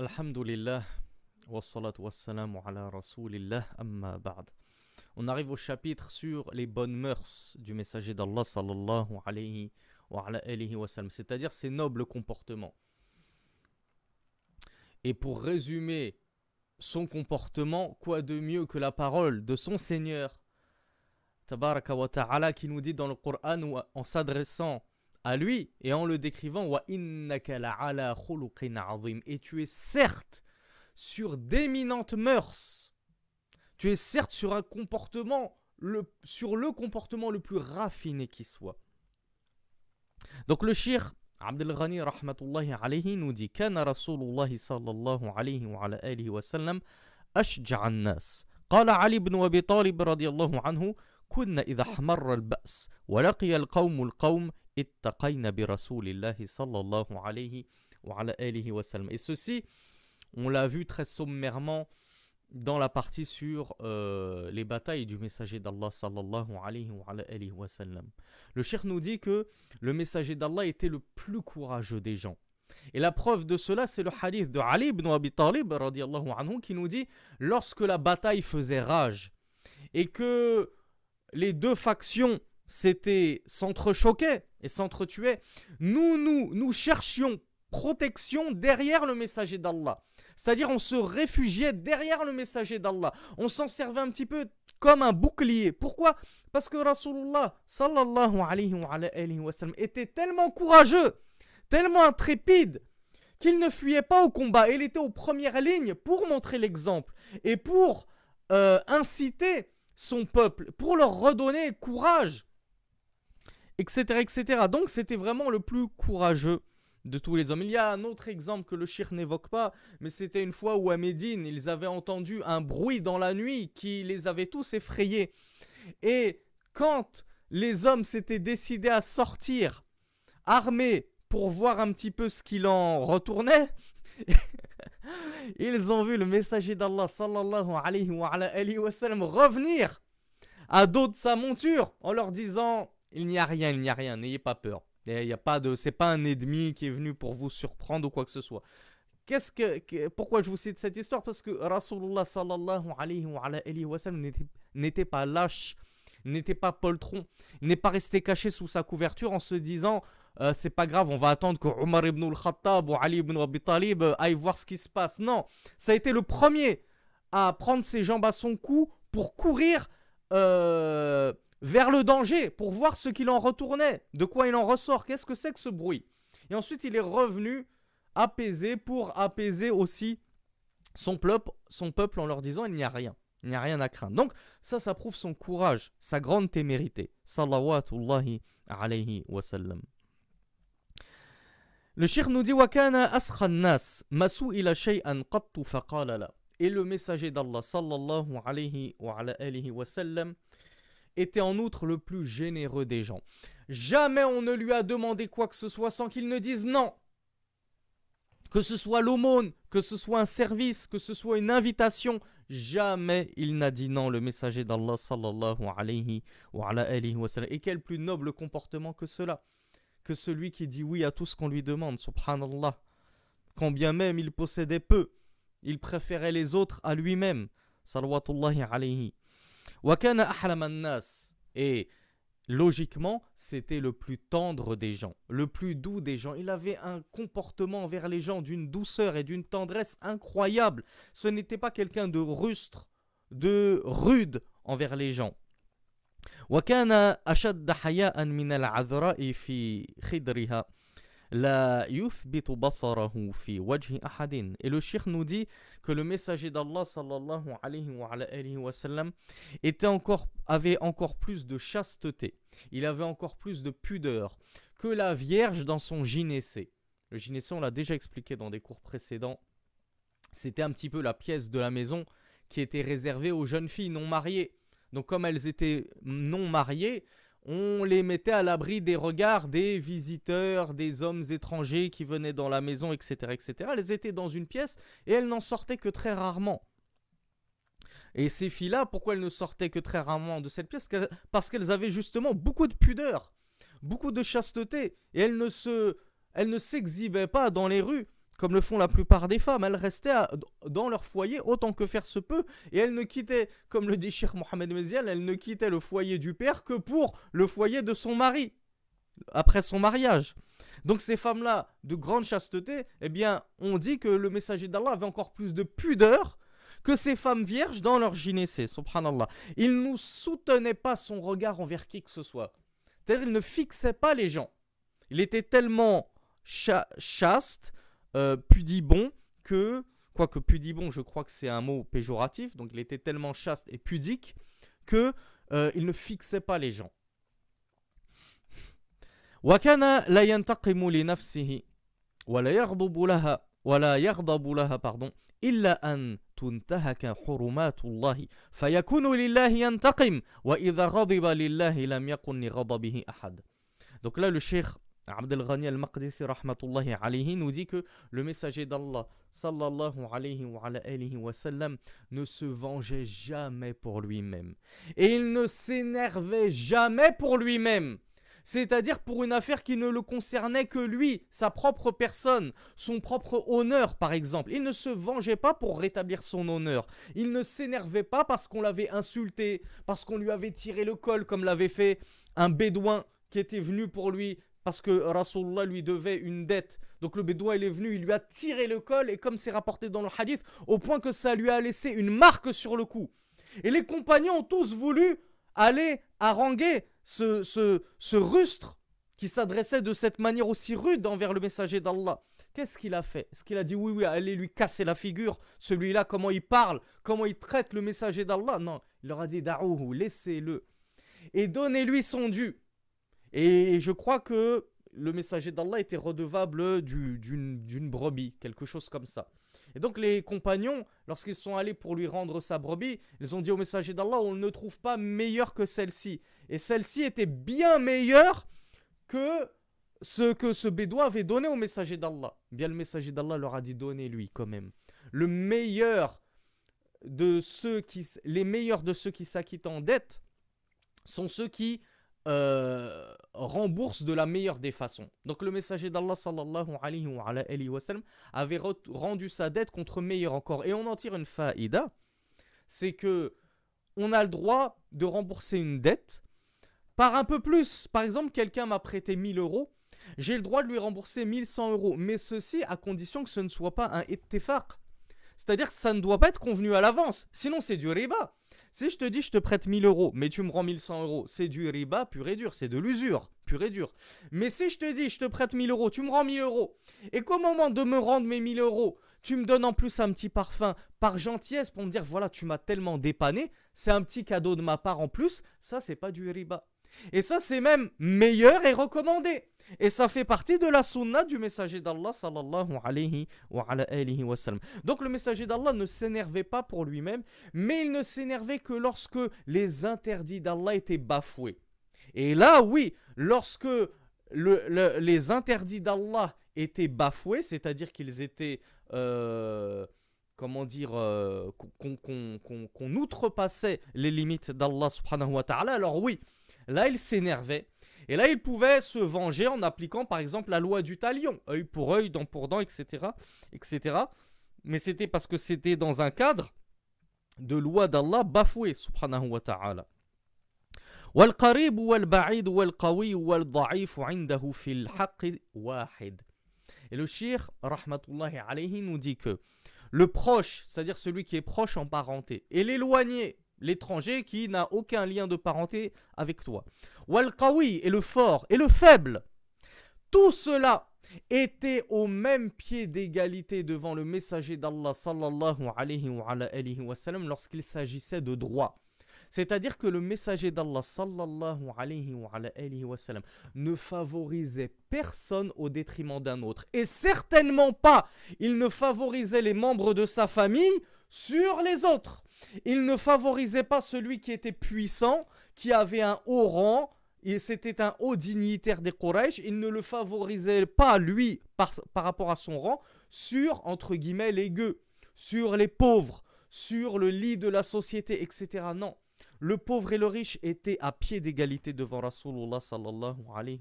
Alhamdulillah, wassalatu wassalamu ala rasulillah, amma ba'd. On arrive au chapitre sur les bonnes mœurs du messager d'Allah sallallahu alayhi wa, alayhi wa sallam, c'est-à-dire ses nobles comportements. Et pour résumer son comportement, quoi de mieux que la parole de son Seigneur, tabaraka wa ta'ala, qui nous dit dans le Coran, en s'adressant à lui et en le décrivant wa ala et tu es certes sur d'éminentes mœurs tu es certes sur un comportement le, sur le comportement le plus raffiné qui soit donc le shir Abdel Ghani rahmatullahi alayhi nous dit kana rasulullah sallallahu alayhi wa ala alihi wa sallam ashja'a an-nas قال علي بن ابي طالب رضي الله عنه كنا اذا احمر البأس ولقي القوم القوم et ceci, on l'a vu très sommairement dans la partie sur euh, les batailles du messager d'Allah sallallahu alayhi wa, wa sallam. Le cheikh nous dit que le messager d'Allah était le plus courageux des gens. Et la preuve de cela, c'est le hadith de Ali ibn Abi Talib anhu, qui nous dit lorsque la bataille faisait rage et que les deux factions s'étaient s'entrechoquaient, et s'entre-tuer, Nous, nous, nous cherchions protection derrière le messager d'Allah. C'est-à-dire on se réfugiait derrière le messager d'Allah. On s'en servait un petit peu comme un bouclier. Pourquoi Parce que Rasulullah sallallahu alayhi wa, sallam, était tellement courageux, tellement intrépide, qu'il ne fuyait pas au combat. Il était aux premières lignes pour montrer l'exemple et pour euh, inciter son peuple, pour leur redonner courage etc., Donc c'était vraiment le plus courageux de tous les hommes. Il y a un autre exemple que le chir n'évoque pas, mais c'était une fois où à Médine, ils avaient entendu un bruit dans la nuit qui les avait tous effrayés. Et quand les hommes s'étaient décidés à sortir, armés, pour voir un petit peu ce qu'il en retournait, ils ont vu le messager d'Allah sallallahu alayhi wa, alayhi wa sallam, revenir à dos de sa monture en leur disant il n'y a rien, il n'y a rien, n'ayez pas peur. Il n'y a pas de, c'est pas un ennemi qui est venu pour vous surprendre ou quoi que ce soit. Qu'est-ce que, pourquoi je vous cite cette histoire Parce que Rasulullah sallallahu alayhi wa, sallam n'était pas lâche, n'était pas poltron, n'est pas resté caché sous sa couverture en se disant euh, c'est pas grave, on va attendre que Omar ibn al-Khattab ou Ali ibn Abi Talib euh, aillent voir ce qui se passe. Non, ça a été le premier à prendre ses jambes à son cou pour courir euh, vers le danger pour voir ce qu'il en retournait, de quoi il en ressort, qu'est-ce que c'est que ce bruit. Et ensuite, il est revenu apaisé pour apaiser aussi son peuple, son peuple en leur disant il n'y a rien, il n'y a rien à craindre. Donc ça, ça prouve son courage, sa grande témérité. Salawatullahi alayhi wa Le shir nous dit Wakana nas a shay'an qattu faqala Et le messager d'Allah sallallahu alayhi wa, alayhi wa sallam était en outre le plus généreux des gens. Jamais on ne lui a demandé quoi que ce soit sans qu'il ne dise non. Que ce soit l'aumône, que ce soit un service, que ce soit une invitation, jamais il n'a dit non, le messager d'Allah sallallahu alayhi wa, Et quel plus noble comportement que cela, que celui qui dit oui à tout ce qu'on lui demande, subhanallah. Quand bien même il possédait peu, il préférait les autres à lui-même, salwatullahi alayhi et logiquement, c'était le plus tendre des gens, le plus doux des gens. Il avait un comportement envers les gens d'une douceur et d'une tendresse incroyable. Ce n'était pas quelqu'un de rustre, de rude envers les gens. La Et le chir nous dit que le messager d'Allah alayhi wa, était encore, avait encore plus de chasteté. Il avait encore plus de pudeur que la Vierge dans son gynécée. Le gynécée, on l'a déjà expliqué dans des cours précédents. C'était un petit peu la pièce de la maison qui était réservée aux jeunes filles non mariées. Donc comme elles étaient non mariées, on les mettait à l'abri des regards des visiteurs, des hommes étrangers qui venaient dans la maison, etc. etc. Elles étaient dans une pièce et elles n'en sortaient que très rarement. Et ces filles-là, pourquoi elles ne sortaient que très rarement de cette pièce Parce qu'elles avaient justement beaucoup de pudeur, beaucoup de chasteté, et elles ne se, elles ne s'exhibaient pas dans les rues comme le font la plupart des femmes. Elles restaient dans leur foyer autant que faire se peut. Et elles ne quittaient, comme le dit Sheikh Mohamed Meziel, elles ne quittaient le foyer du père que pour le foyer de son mari, après son mariage. Donc ces femmes-là de grande chasteté, eh bien, on dit que le messager d'Allah avait encore plus de pudeur que ces femmes vierges dans leur gynécée, subhanallah. Il ne soutenait pas son regard envers qui que ce soit. C'est-à-dire, il ne fixait pas les gens. Il était tellement chaste euh, pudibon que, quoique pudibon, je crois que c'est un mot péjoratif, donc il était tellement chaste et pudique que euh, il ne fixait pas les gens. donc là le cheikh Abdel Ghani al-Maqdisi rahmatullahi alayhi nous dit que le messager d'Allah sallallahu alayhi wa, sallam ne se vengeait jamais pour lui-même et il ne s'énervait jamais pour lui-même c'est-à-dire pour une affaire qui ne le concernait que lui, sa propre personne, son propre honneur par exemple. Il ne se vengeait pas pour rétablir son honneur, il ne s'énervait pas parce qu'on l'avait insulté, parce qu'on lui avait tiré le col comme l'avait fait un bédouin qui était venu pour lui parce que Rasulullah lui devait une dette. Donc le Bédouin il est venu, il lui a tiré le col et comme c'est rapporté dans le hadith, au point que ça lui a laissé une marque sur le cou. Et les compagnons ont tous voulu aller haranguer ce, ce, rustre qui s'adressait de cette manière aussi rude envers le messager d'Allah. Qu'est-ce qu'il a fait Est-ce qu'il a dit oui, oui, allez lui casser la figure Celui-là, comment il parle Comment il traite le messager d'Allah Non, il leur a dit, Daouhou, laissez-le. Et donnez-lui son dû. Et je crois que le messager d'Allah était redevable d'une brebis, quelque chose comme ça. Et donc les compagnons, lorsqu'ils sont allés pour lui rendre sa brebis, ils ont dit au messager d'Allah, on ne trouve pas meilleur que celle-ci. Et celle-ci était bien meilleure que ce que ce bédouin avait donné au messager d'Allah. Bien le messager d'Allah leur a dit, donnez-lui quand même. Le meilleur de ceux qui, les meilleurs de ceux qui s'acquittent en dette sont ceux qui euh, rembourse de la meilleure des façons. Donc le messager d'Allah avait rendu sa dette contre meilleure encore. Et on en tire une faïda, c'est que on a le droit de rembourser une dette par un peu plus. Par exemple, quelqu'un m'a prêté 1000 euros, j'ai le droit de lui rembourser 1100 euros, mais ceci à condition que ce ne soit pas un ittifaq. C'est-à-dire que ça ne doit pas être convenu à l'avance, sinon c'est du riba. Si je te dis je te prête 1000 euros, mais tu me rends 1100 euros, c'est du riba pur et dur, c'est de l'usure pur et dur. Mais si je te dis je te prête 1000 euros, tu me rends 1000 euros, et qu'au moment de me rendre mes 1000 euros, tu me donnes en plus un petit parfum par gentillesse pour me dire voilà, tu m'as tellement dépanné, c'est un petit cadeau de ma part en plus, ça c'est pas du riba. Et ça c'est même meilleur et recommandé. Et ça fait partie de la sunna du messager d'Allah sallallahu alayhi wa, Donc le messager d'Allah ne s'énervait pas pour lui-même, mais il ne s'énervait que lorsque les interdits d'Allah étaient bafoués. Et là, oui, lorsque les interdits d'Allah étaient bafoués, c'est-à-dire qu'ils étaient, euh, comment dire, euh, qu'on outrepassait les limites d'Allah subhanahu wa ta'ala, alors oui, là il s'énervait et là, il pouvait se venger en appliquant par exemple la loi du talion, œil pour œil, dent pour dent, etc. etc. Mais c'était parce que c'était dans un cadre de loi d'Allah bafoué, subhanahu wa ta'ala. Et le shir, rahmatullahi alayhi, nous dit que le proche, c'est-à-dire celui qui est proche en parenté, et l'éloigné, l'étranger qui n'a aucun lien de parenté avec toi. Walkawi et le fort et le faible. Tout cela était au même pied d'égalité devant le messager d'Allah sallallahu alayhi wa, wa sallam lorsqu'il s'agissait de droit. C'est-à-dire que le messager d'Allah sallallahu alayhi wa, alayhi wa ne favorisait personne au détriment d'un autre. Et certainement pas, il ne favorisait les membres de sa famille sur les autres. Il ne favorisait pas celui qui était puissant, qui avait un haut rang, et c'était un haut dignitaire des Quraysh, il ne le favorisait pas, lui, par, par, rapport à son rang, sur, entre guillemets, les gueux, sur les pauvres, sur le lit de la société, etc. Non, le pauvre et le riche étaient à pied d'égalité devant Rasulullah sallallahu alayhi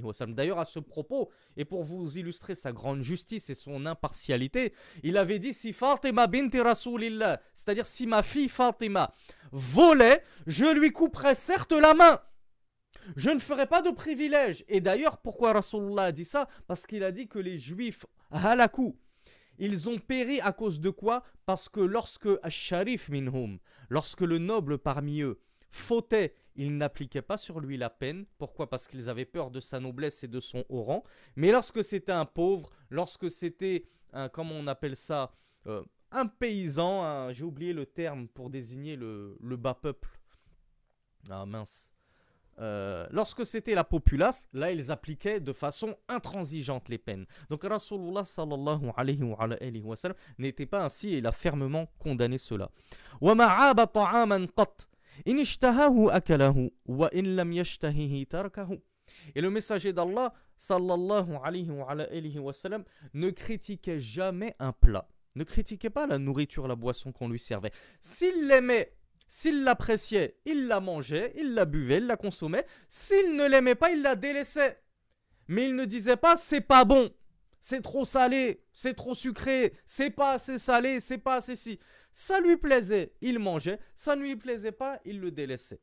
wa, sallam. D'ailleurs, à ce propos, et pour vous illustrer sa grande justice et son impartialité, il avait dit si Fatima binti Rasulillah, c'est-à-dire si ma fille Fatima volait, je lui couperais certes la main. Je ne ferai pas de privilège. Et d'ailleurs, pourquoi Rasulullah a dit ça Parce qu'il a dit que les juifs halakou, ils ont péri à cause de quoi Parce que lorsque Sharif minhum, lorsque le noble parmi eux, fautait, ils n'appliquaient pas sur lui la peine. Pourquoi Parce qu'ils avaient peur de sa noblesse et de son haut rang. Mais lorsque c'était un pauvre, lorsque c'était un, comment on appelle ça, euh, un paysan, j'ai oublié le terme pour désigner le, le bas peuple. Ah mince, euh, lorsque c'était la populace, là, ils appliquaient de façon intransigeante les peines. Donc Rasulullah sallallahu alayhi wa, sallam n'était pas ainsi et il a fermement condamné cela. Et le messager d'Allah sallallahu alayhi alayhi wa sallam ne critiquait jamais un plat. Ne critiquait pas la nourriture, la boisson qu'on lui servait. S'il l'aimait, s'il l'appréciait, il la mangeait, il la buvait, il la consommait. S'il ne l'aimait pas, il la délaissait. Mais il ne disait pas c'est pas bon, c'est trop salé, c'est trop sucré, c'est pas assez salé, c'est pas assez si. Ça lui plaisait, il mangeait, ça ne lui plaisait pas, il le délaissait.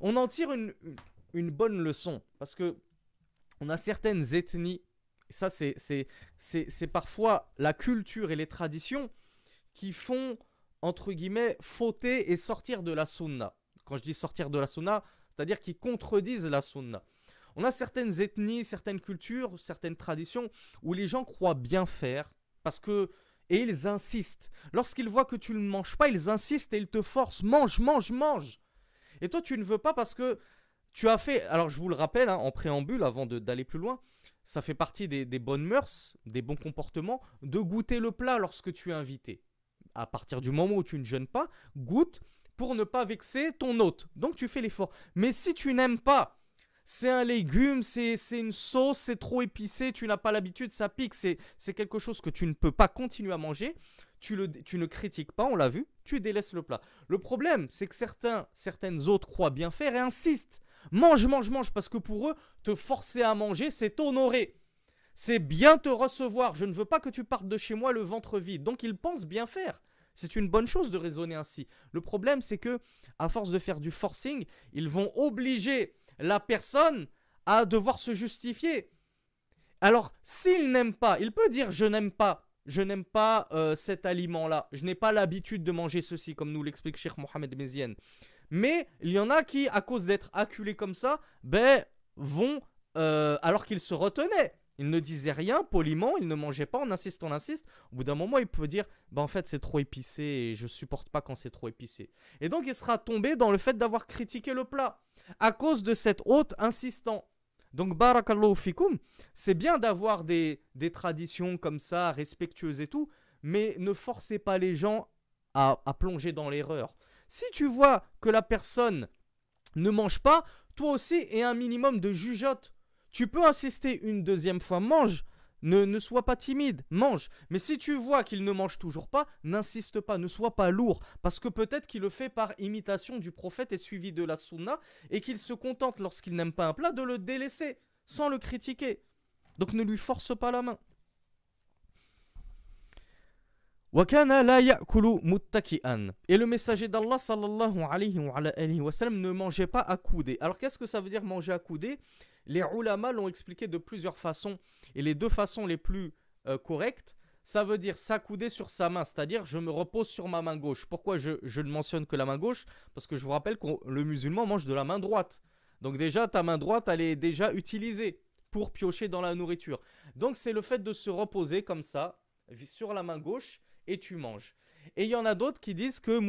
On en tire une, bonne leçon parce que on a certaines ethnies, ça c'est parfois la culture et les traditions qui font entre guillemets, fauter et sortir de la sunna. Quand je dis sortir de la sunna, c'est-à-dire qu'ils contredisent la sunna. On a certaines ethnies, certaines cultures, certaines traditions où les gens croient bien faire parce que et ils insistent. Lorsqu'ils voient que tu ne manges pas, ils insistent et ils te forcent mange, mange, mange. Et toi, tu ne veux pas parce que tu as fait. Alors, je vous le rappelle hein, en préambule avant d'aller plus loin, ça fait partie des, des bonnes mœurs, des bons comportements de goûter le plat lorsque tu es invité à partir du moment où tu ne jeûnes pas, goûte pour ne pas vexer ton hôte. Donc tu fais l'effort. Mais si tu n'aimes pas, c'est un légume, c'est une sauce, c'est trop épicé, tu n'as pas l'habitude, ça pique, c'est quelque chose que tu ne peux pas continuer à manger, tu, le, tu ne critiques pas, on l'a vu, tu délaisses le plat. Le problème, c'est que certains, certaines autres croient bien faire et insistent. Mange, mange, mange, parce que pour eux, te forcer à manger, c'est honorer c'est bien te recevoir, je ne veux pas que tu partes de chez moi le ventre vide. Donc il pense bien faire. C'est une bonne chose de raisonner ainsi. Le problème, c'est que, à force de faire du forcing, ils vont obliger la personne à devoir se justifier. Alors, s'il n'aime pas, il peut dire je n'aime pas, je n'aime pas euh, cet aliment-là, je n'ai pas l'habitude de manger ceci, comme nous l'explique Cheikh Mohamed Mezienne. Mais il y en a qui, à cause d'être acculés comme ça, ben, vont, euh, alors qu'ils se retenaient, il ne disait rien poliment, il ne mangeait pas, on insiste, on insiste. Au bout d'un moment, il peut dire Bah, en fait, c'est trop épicé et je supporte pas quand c'est trop épicé. Et donc, il sera tombé dans le fait d'avoir critiqué le plat à cause de cette hôte insistant. Donc, barakallahu fikoum, c'est bien d'avoir des, des traditions comme ça, respectueuses et tout, mais ne forcez pas les gens à, à plonger dans l'erreur. Si tu vois que la personne ne mange pas, toi aussi, et un minimum de jugeote tu peux insister une deuxième fois, mange. Ne, ne sois pas timide, mange. Mais si tu vois qu'il ne mange toujours pas, n'insiste pas, ne sois pas lourd. Parce que peut-être qu'il le fait par imitation du prophète et suivi de la sunna, et qu'il se contente, lorsqu'il n'aime pas un plat, de le délaisser, sans le critiquer. Donc ne lui force pas la main. Et le messager d'Allah sallallahu alayhi wa ne mangeait pas accoudé. Alors qu'est-ce que ça veut dire manger accoudé les ulama l'ont expliqué de plusieurs façons. Et les deux façons les plus euh, correctes, ça veut dire s'accouder sur sa main, c'est-à-dire je me repose sur ma main gauche. Pourquoi je, ne mentionne que la main gauche Parce que je vous rappelle que le musulman mange de la main droite. Donc déjà, ta main droite, elle est déjà utilisée pour piocher dans la nourriture. Donc c'est le fait de se reposer comme ça, sur la main gauche, et tu manges. Et il y en a d'autres qui disent que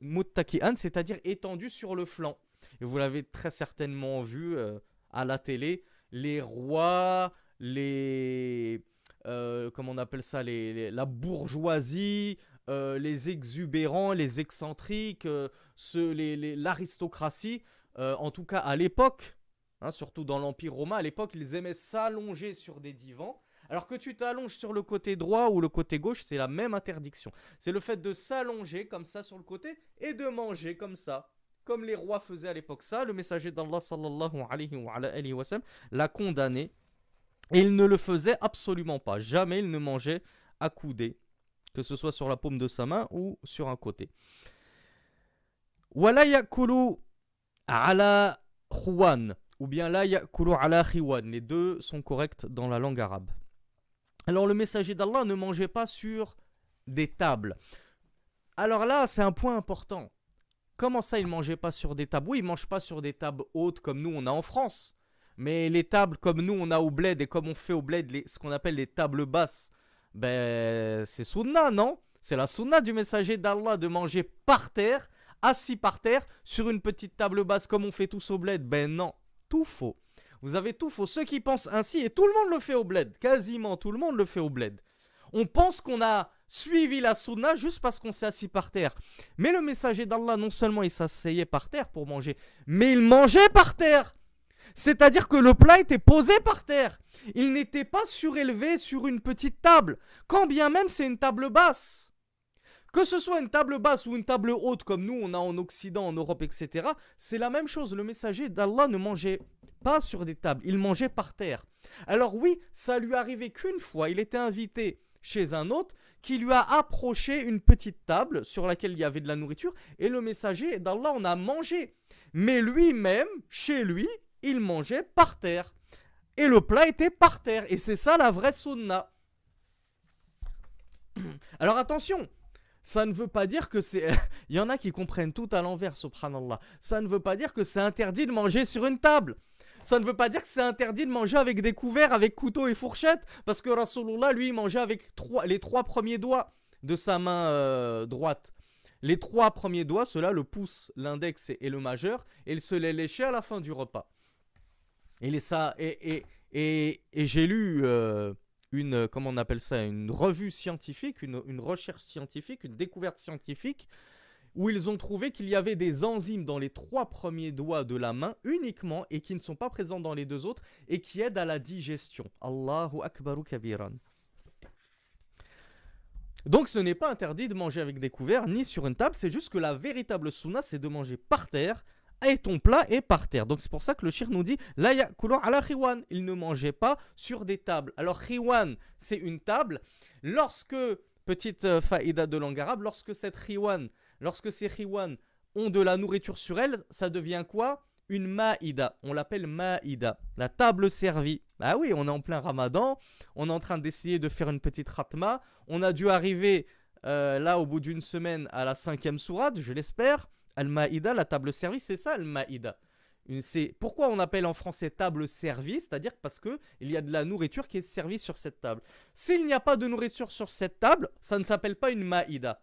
muttaki'an, c'est-à-dire étendu sur le flanc. Et vous l'avez très certainement vu euh, à la télé, les rois, les... Euh, comment on appelle ça les, La bourgeoisie, euh, les exubérants, les excentriques, euh, l'aristocratie, en tout cas à l'époque, hein, surtout dans l'Empire romain, à l'époque, ils aimaient s'allonger sur des divans. Alors que tu t'allonges sur le côté droit ou le côté gauche, c'est la même interdiction. C'est le fait de s'allonger comme ça sur le côté et de manger comme ça comme les rois faisaient à l'époque ça, le messager d'Allah sallallahu alayhi wa, sallam l'a condamné. Et il ne le faisait absolument pas. Jamais il ne mangeait à que ce soit sur la paume de sa main ou sur un côté. Wala yakulu ala ou bien la yakulu ala Les deux sont corrects dans la langue arabe. Alors le messager d'Allah ne mangeait pas sur des tables. Alors là, c'est un point important. Comment ça, ils mangeaient pas sur des tables Oui, ils mangent pas sur des tables hautes comme nous, on a en France. Mais les tables comme nous, on a au bled et comme on fait au bled, ce qu'on appelle les tables basses, ben, c'est sunna, non C'est la sunna du messager d'Allah de manger par terre, assis par terre, sur une petite table basse comme on fait tous au bled. Ben non, tout faux. Vous avez tout faux. Ceux qui pensent ainsi, et tout le monde le fait au bled, quasiment tout le monde le fait au bled. On pense qu'on a suivi la sunna juste parce qu'on s'est assis par terre. Mais le messager d'Allah, non seulement il s'asseyait par terre pour manger, mais il mangeait par terre. C'est-à-dire que le plat était posé par terre. Il n'était pas surélevé sur une petite table, quand bien même c'est une table basse. Que ce soit une table basse ou une table haute comme nous on a en Occident, en Europe, etc., c'est la même chose. Le messager d'Allah ne mangeait pas sur des tables, il mangeait par terre. Alors oui, ça lui arrivait qu'une fois, il était invité chez un hôte qui lui a approché une petite table sur laquelle il y avait de la nourriture et le messager d'Allah on a mangé. Mais lui-même, chez lui, il mangeait par terre. Et le plat était par terre. Et c'est ça la vraie sunna. Alors attention, ça ne veut pas dire que c'est... il y en a qui comprennent tout à l'envers, subhanallah. Ça ne veut pas dire que c'est interdit de manger sur une table ça ne veut pas dire que c'est interdit de manger avec des couverts, avec couteau et fourchette, parce que Rasulullah, lui, mangeait avec les trois premiers doigts de sa main euh, droite. Les trois premiers doigts, cela le pouce, l'index et, le majeur, et il se les léchait à la fin du repas. Et, ça, et, et, j'ai lu euh, une, comment on appelle ça, une revue scientifique, une, une recherche scientifique, une découverte scientifique où ils ont trouvé qu'il y avait des enzymes dans les trois premiers doigts de la main uniquement et qui ne sont pas présents dans les deux autres et qui aident à la digestion. Allahu Akbaru Kabiran. Donc ce n'est pas interdit de manger avec des couverts ni sur une table, c'est juste que la véritable sunna c'est de manger par terre et ton plat est par terre. Donc c'est pour ça que le shir nous dit la ala il ne mangeait pas sur des tables. Alors khiwan, c'est une table. Lorsque petite euh, faïda de langue arabe, lorsque cette khiwan Lorsque ces Riwan ont de la nourriture sur elles, ça devient quoi Une Maïda. On l'appelle Maïda, la table servie. Ah oui, on est en plein ramadan, on est en train d'essayer de faire une petite ratma. On a dû arriver euh, là au bout d'une semaine à la cinquième sourate, je l'espère. Al-Maïda, la table servie, c'est ça Al-Maïda. C'est pourquoi on appelle en français table servie, c'est-à-dire parce que il y a de la nourriture qui est servie sur cette table. S'il n'y a pas de nourriture sur cette table, ça ne s'appelle pas une maïda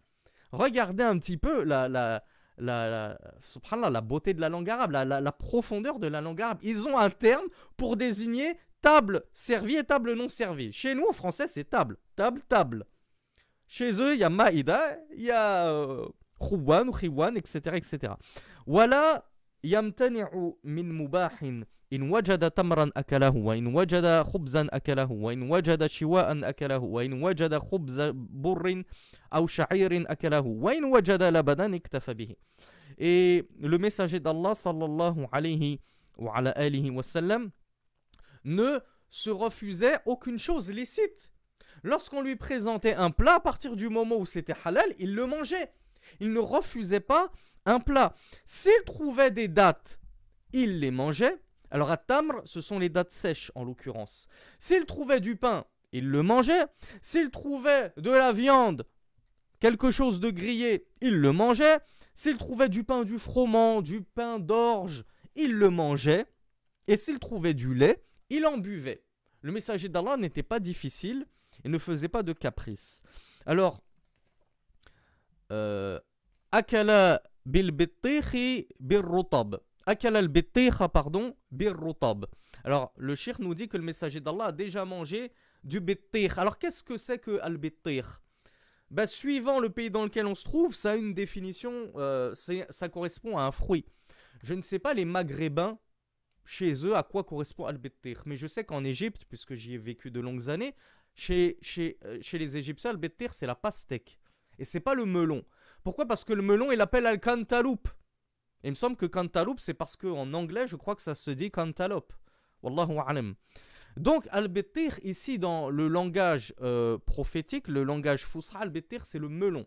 regardez un petit peu la, la, la, beauté de la langue arabe, la, profondeur de la langue arabe. Ils ont un terme pour désigner table servie et table non servie. Chez nous, en français, c'est table, table, table. Chez eux, il y a maïda, il y a khouwan, euh, etc., etc. Voilà, yamtani'u min mubahin إن وجد تمرا أكله وإن وجد خبزا أكله وإن وجد شواء أكله وإن وجد خبز بر أو شعير أكله وإن وجد لبنا اكتفى به Et le messager d'Allah sallallahu alayhi wa ala alihi wa sallam ne se refusait aucune chose licite. Lorsqu'on lui présentait un plat, à partir du moment où c'était halal, il le mangeait. Il ne refusait pas un plat. S'il trouvait des dattes, il les mangeait. Alors à Tamr, ce sont les dates sèches en l'occurrence. S'il trouvait du pain, il le mangeait. S'il trouvait de la viande, quelque chose de grillé, il le mangeait. S'il trouvait du pain du froment, du pain d'orge, il le mangeait. Et s'il trouvait du lait, il en buvait. Le messager d'Allah n'était pas difficile et ne faisait pas de caprices. Alors, euh, Akala bil bil pardon, bir Alors, le shir nous dit que le messager d'Allah a déjà mangé du bettir. Alors, qu'est-ce que c'est que al bettir bah, Suivant le pays dans lequel on se trouve, ça a une définition, euh, C'est ça correspond à un fruit. Je ne sais pas les maghrébins, chez eux, à quoi correspond al bettir Mais je sais qu'en Égypte, puisque j'y ai vécu de longues années, chez, chez, euh, chez les Égyptiens, al bettir c'est la pastèque. Et c'est pas le melon. Pourquoi Parce que le melon, il l'appelle al-cantaloupe il me semble que cantaloupe, c'est parce qu'en anglais, je crois que ça se dit cantaloupe. Wallahu alam. Donc, al-betir, ici, dans le langage euh, prophétique, le langage fousra, al-betir, c'est le melon.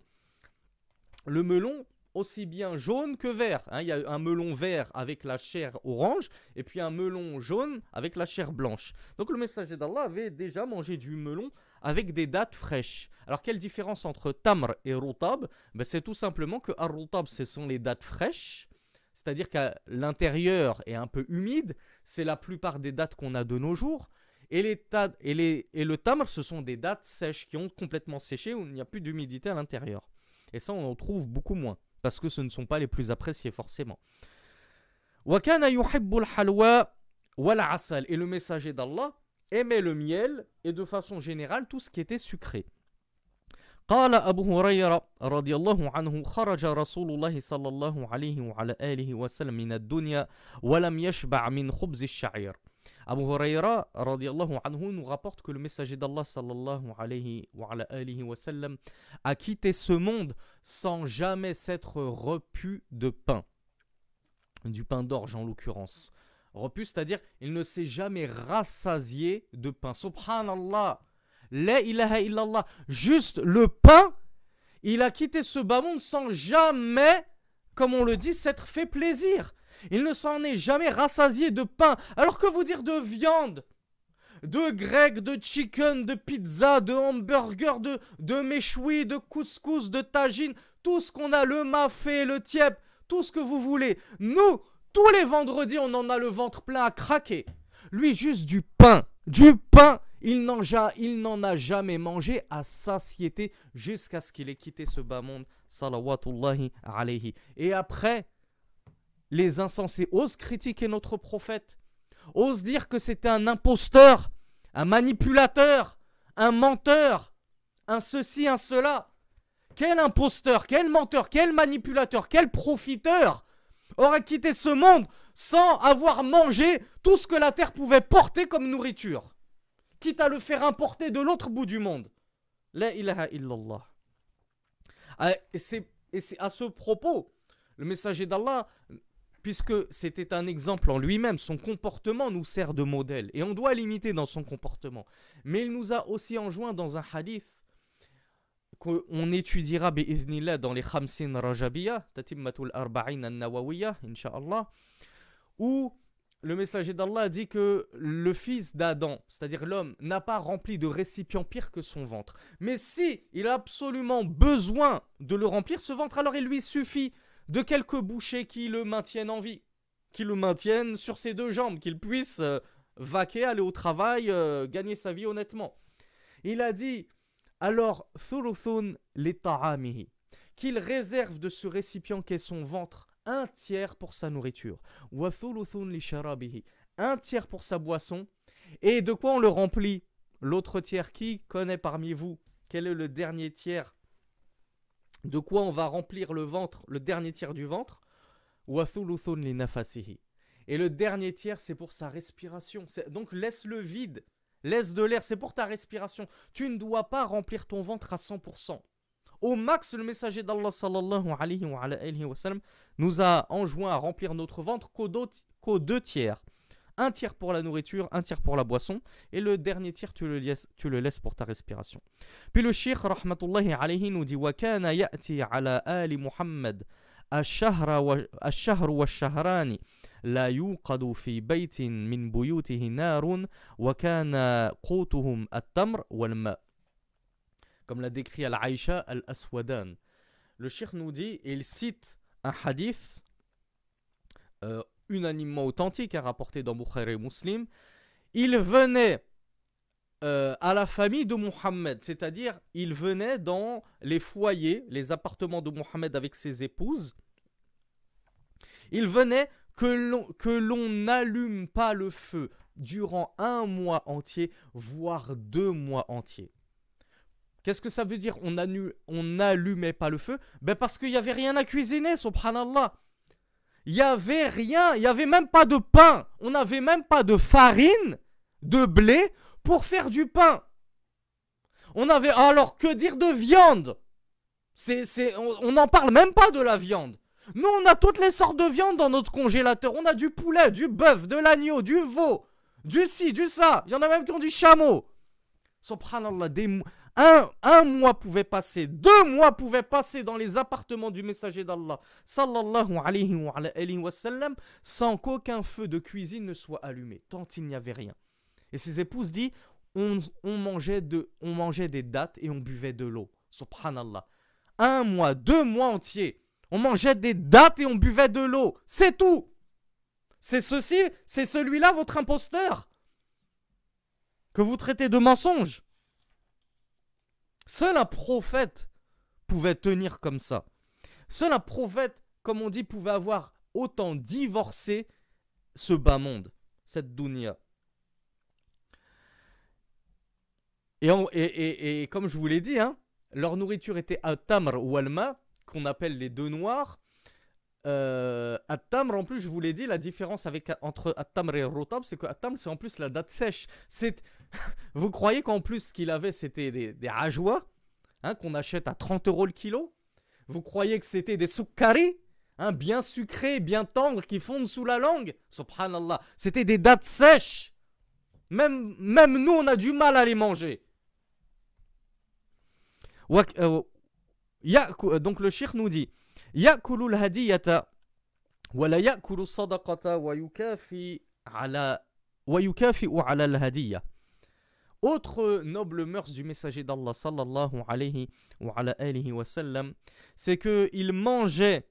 Le melon, aussi bien jaune que vert. Hein. Il y a un melon vert avec la chair orange, et puis un melon jaune avec la chair blanche. Donc, le messager d'Allah avait déjà mangé du melon avec des dates fraîches. Alors, quelle différence entre tamr et rutab ben, C'est tout simplement que ar rutab ce sont les dates fraîches, c'est-à-dire que l'intérieur est un peu humide, c'est la plupart des dates qu'on a de nos jours. Et, les et, et le tamr, ce sont des dates sèches qui ont complètement séché, où il n'y a plus d'humidité à l'intérieur. Et ça, on en trouve beaucoup moins, parce que ce ne sont pas les plus appréciés forcément. Et le messager d'Allah aimait le miel et de façon générale tout ce qui était sucré. قال أبو هريرة رضي الله عنه خرج رسول الله صلى الله عليه وعلى آله وسلم من الدنيا ولم يشبع من خبز الشعير Abu Huraira nous rapporte que le messager d'Allah sallallahu alayhi wa, alayhi wa sallam, a quitté ce monde sans jamais s'être repu de pain. Du pain d'orge en l'occurrence. Repu, c'est-à-dire il ne s'est jamais rassasié de pain. Subhanallah La ilaha illallah. Juste le pain, il a quitté ce bas monde sans jamais, comme on le dit, s'être fait plaisir. Il ne s'en est jamais rassasié de pain. Alors que vous dire de viande de grec, de chicken, de pizza, de hamburger, de, de méchoui, de couscous, de tagine, tout ce qu'on a, le mafé, le tiep, tout ce que vous voulez. Nous, tous les vendredis, on en a le ventre plein à craquer. Lui, juste du pain. Du pain il n'en a jamais mangé à satiété jusqu'à ce qu'il ait quitté ce bas monde. Salawatullahi alayhi. Et après, les insensés osent critiquer notre prophète, osent dire que c'était un imposteur, un manipulateur, un menteur, un ceci, un cela. Quel imposteur, quel menteur, quel manipulateur, quel profiteur aurait quitté ce monde sans avoir mangé tout ce que la terre pouvait porter comme nourriture quitte à le faire importer de l'autre bout du monde. La ilaha illallah. Ah, et c'est à ce propos, le messager d'Allah, puisque c'était un exemple en lui-même, son comportement nous sert de modèle et on doit l'imiter dans son comportement. Mais il nous a aussi enjoint dans un hadith qu'on étudiera dans les Khamsin Rajabiya, Tatimmatul Arba'in al-Nawawiyya, Inch'Allah, où le messager d'Allah dit que le fils d'Adam, c'est-à-dire l'homme, n'a pas rempli de récipient pire que son ventre. Mais si il a absolument besoin de le remplir, ce ventre, alors il lui suffit de quelques bouchées qui le maintiennent en vie, qui le maintiennent sur ses deux jambes, qu'il puisse euh, vaquer, aller au travail, euh, gagner sa vie honnêtement. Il a dit alors thuluthun qu'il réserve de ce récipient qu'est son ventre un tiers pour sa nourriture, un tiers pour sa boisson, et de quoi on le remplit L'autre tiers, qui connaît parmi vous Quel est le dernier tiers De quoi on va remplir le ventre, le dernier tiers du ventre Et le dernier tiers, c'est pour sa respiration. Donc laisse le vide, laisse de l'air, c'est pour ta respiration. Tu ne dois pas remplir ton ventre à 100%. Au max, le messager d'Allah sallallahu alayhi wa, alayhi wa sallam, nous a enjoint à remplir notre ventre qu'aux deux, tiers. Un tiers pour la nourriture, un tiers pour la boisson, et le dernier tiers, tu le laisses, pour ta respiration. Puis le shir, rahmatullahi alayhi, nous dit al shahra wa shahrani la yuqadu fi baytin min buyutihi narun wa kana qutuhum at tamr wal ma comme l'a décrit Al-Aïcha Al-Aswadan. Le chir nous dit, il cite un hadith euh, unanimement authentique à hein, rapporter dans Bukhari et Muslim, il venait euh, à la famille de Mohammed, c'est-à-dire il venait dans les foyers, les appartements de Mohammed avec ses épouses. Il venait que l'on n'allume pas le feu durant un mois entier, voire deux mois entiers. Qu'est-ce que ça veut dire on, n'allumait pas le feu Ben parce qu'il n'y avait rien à cuisiner, subhanallah. Il n'y avait rien, il n'y avait même pas de pain. On n'avait même pas de farine, de blé pour faire du pain. On avait, alors que dire de viande c'est, c'est, On n'en parle même pas de la viande. Nous, on a toutes les sortes de viande dans notre congélateur. On a du poulet, du bœuf, de l'agneau, du veau, du ci, du ça. Il y en a même qui ont du chameau. Subhanallah, des, un, mois pouvait passer, deux mois pouvaient passer dans les appartements du messager d'Allah, sans qu'aucun feu de cuisine ne soit allumé, tant il n'y avait rien. Et ses épouses disent, on, mangeait de, on mangeait des dattes et on buvait de l'eau, subhanallah. Un mois, deux mois entiers, on mangeait des dattes et on buvait de l'eau, c'est tout c'est ceci, c'est celui-là votre imposteur que vous traitez de mensonge. Seul un prophète pouvait tenir comme ça. Seul un prophète, comme on dit, pouvait avoir autant divorcé ce bas monde, cette dunya. Et, comme je vous l'ai dit, hein, leur nourriture était à tamr ou alma, qu'on appelle les deux noirs, euh, en plus, je vous l'ai dit, la différence avec, entre At-Tamr et Rotab, c'est que c'est en plus la date sèche. C'est... vous croyez qu'en plus, ce qu'il avait, c'était des, des hein, qu'on achète à 30 euros le kilo Vous croyez que c'était des soukari hein, bien sucrés, bien tendres, qui fondent sous la langue Subhanallah, c'était des dates sèches même, même nous, on a du mal à les manger. Euh, euh, donc le shir nous dit wa yukafi wa al Autre noble mœurs du messager d'Allah sallallahu alayhi wa ala wa sallam, c'est que il mangeait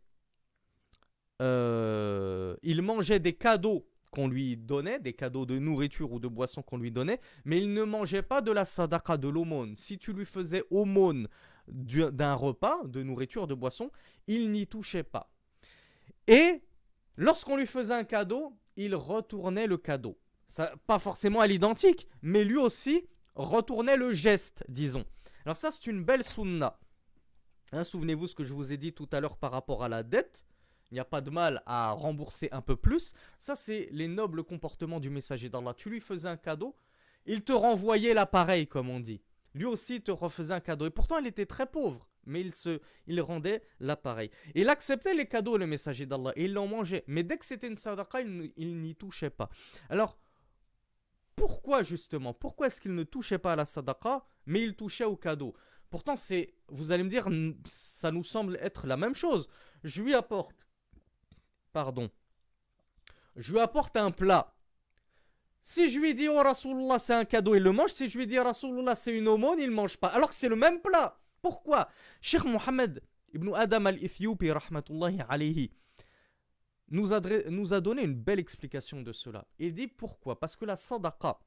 euh, il mangeait des cadeaux qu'on lui donnait, des cadeaux de nourriture ou de boisson qu'on lui donnait, mais il ne mangeait pas de la sadaka de l'aumône. Si tu lui faisais aumône d'un repas, de nourriture, de boisson, il n'y touchait pas. Et lorsqu'on lui faisait un cadeau, il retournait le cadeau. pas forcément à l'identique, mais lui aussi retournait le geste, disons. Alors ça, c'est une belle sunna. Hein, souvenez-vous ce que je vous ai dit tout à l'heure par rapport à la dette. Il n'y a pas de mal à rembourser un peu plus. Ça, c'est les nobles comportements du messager d'Allah. Tu lui faisais un cadeau, il te renvoyait l'appareil, comme on dit. Lui aussi te refaisait un cadeau. Et pourtant, il était très pauvre. Mais il, se, il rendait l'appareil. Il acceptait les cadeaux, les messager d'Allah. Et il en mangeait. Mais dès que c'était une sadaqa, il, n'y touchait pas. Alors, pourquoi justement Pourquoi est-ce qu'il ne touchait pas à la sadaqa, mais il touchait au cadeau Pourtant, c'est, vous allez me dire, ça nous semble être la même chose. Je lui apporte, pardon, je lui apporte un plat. Si je lui dis, oh Rasulullah, c'est un cadeau, il le mange. Si je lui dis, Rasulullah, c'est une aumône, il ne mange pas. Alors que c'est le même plat. Pourquoi Cheikh Mohamed ibn Adam al-Ithiopi, rahmatullahi alayhi, nous a, donné une belle explication de cela. Il dit pourquoi Parce que la sadaqa,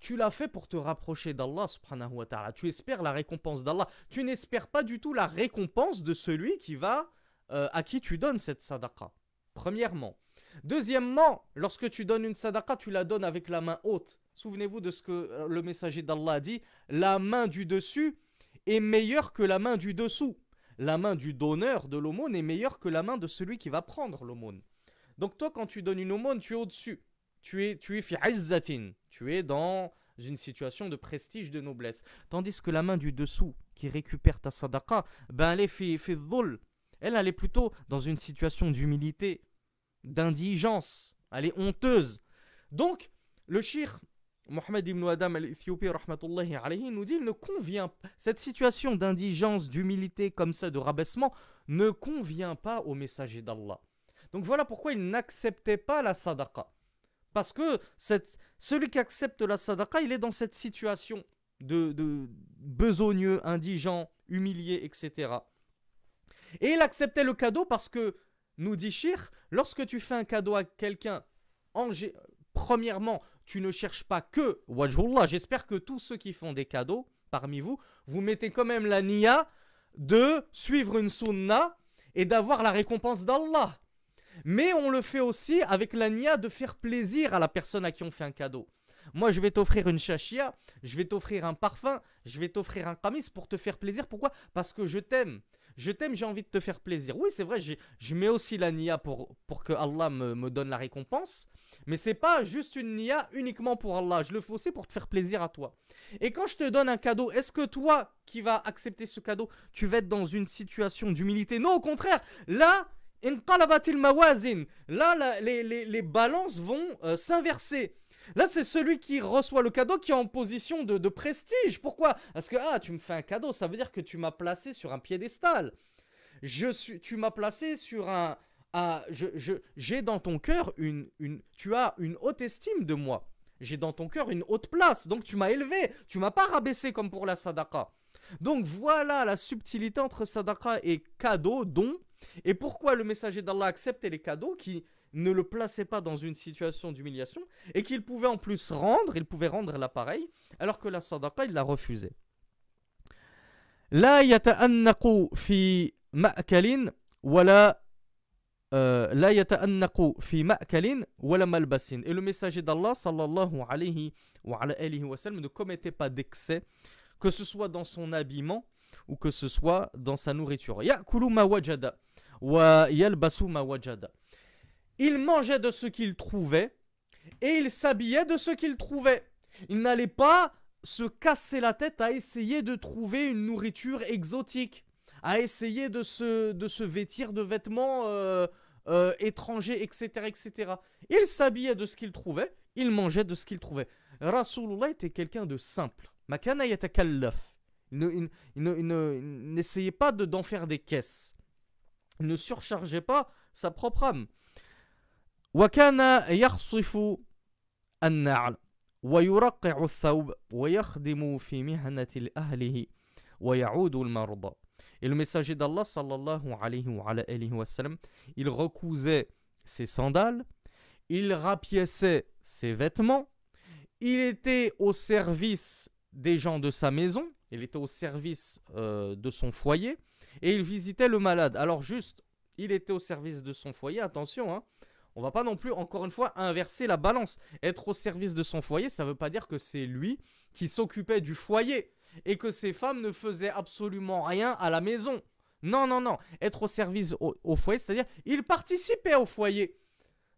tu l'as fait pour te rapprocher d'Allah subhanahu Tu espères la récompense d'Allah. Tu n'espères pas du tout la récompense de celui qui va, euh, à qui tu donnes cette sadaqa. Premièrement. Deuxièmement, lorsque tu donnes une sadaqa, tu la donnes avec la main haute. Souvenez-vous de ce que euh, le messager d'Allah a dit, la main du dessus est meilleure que la main du dessous. La main du donneur de l'aumône est meilleure que la main de celui qui va prendre l'aumône. Donc toi, quand tu donnes une aumône, tu es au-dessus. Tu es, tu es Tu es dans une situation de prestige, de noblesse. Tandis que la main du dessous, qui récupère ta sadaqa, ben elle elle est plutôt dans une situation d'humilité, d'indigence. Elle est honteuse. Donc, le shir Mohamed ibn Adam al ethiopie rahmatullahi alayhi, nous dit ne convient cette situation d'indigence, d'humilité comme ça, de rabaissement, ne convient pas au messager d'Allah. Donc voilà pourquoi il n'acceptait pas la sadaqa. Parce que cette, celui qui accepte la sadaqa, il est dans cette situation de, de besogneux, indigent, humilié, etc. Et il acceptait le cadeau parce que nous dit Shir, lorsque tu fais un cadeau à quelqu'un, premièrement, tu ne cherches pas que Wajhullah. J'espère que tous ceux qui font des cadeaux parmi vous, vous mettez quand même la nia de suivre une sunna et d'avoir la récompense d'Allah. Mais on le fait aussi avec la nia de faire plaisir à la personne à qui on fait un cadeau. Moi, je vais t'offrir une chachia, je vais t'offrir un parfum, je vais t'offrir un kamis pour te faire plaisir. Pourquoi Parce que je t'aime je t'aime, j'ai envie de te faire plaisir. Oui, c'est vrai, je mets aussi la nia pour, pour que Allah me, donne la récompense. Mais c'est pas juste une nia uniquement pour Allah. Je le fais aussi pour te faire plaisir à toi. Et quand je te donne un cadeau, est-ce que toi qui vas accepter ce cadeau, tu vas être dans une situation d'humilité Non, au contraire. Là, Là, les, les, les balances vont euh, s'inverser. Là, c'est celui qui reçoit le cadeau qui est en position de, prestige. Pourquoi Parce que, ah, tu me fais un cadeau, ça veut dire que tu m'as placé sur un piédestal. Je suis, tu m'as placé sur un... ah, je, j'ai dans ton cœur une, une... Tu as une haute estime de moi. J'ai dans ton cœur une haute place. Donc, tu m'as élevé. Tu m'as pas rabaissé comme pour la sadaka. Donc, voilà la subtilité entre sadaka et cadeau, don. Et pourquoi le messager d'Allah accepte les cadeaux qui ne le plaçait pas dans une situation d'humiliation et qu'il pouvait en plus rendre, il pouvait rendre l'appareil, alors que la sadaqa, il l'a refusé. Euh, et le messager d'Allah sallallahu alayhi wa alihi wa ne commettait pas d'excès que ce soit dans son habillement ou que ce soit dans sa nourriture ma wajada wa ma wajada » Il mangeait de ce qu'il trouvait et il s'habillait de ce qu'il trouvait. Il n'allait pas se casser la tête à essayer de trouver une nourriture exotique, à essayer de se, de se vêtir de vêtements euh, euh, étrangers, etc., etc. Il s'habillait de ce qu'il trouvait, il mangeait de ce qu'il trouvait. Rasulullah était quelqu'un de simple. Makana yatakallaf. Il n'essayait pas d'en faire des caisses. Il ne surchargeait pas sa propre âme. Et le messager d'Allah sallallahu alayhi wa, sallam, il recousait ses sandales, il rapiçait ses vêtements, il était au service des gens de sa maison, il était au service euh, de son foyer, et il visitait le malade. Alors juste, il était au service de son foyer, attention, hein, on va pas non plus, encore une fois, inverser la balance. Être au service de son foyer, ça veut pas dire que c'est lui qui s'occupait du foyer et que ses femmes ne faisaient absolument rien à la maison. Non, non, non. Être au service au, foyer, c'est-à-dire, il participait au foyer.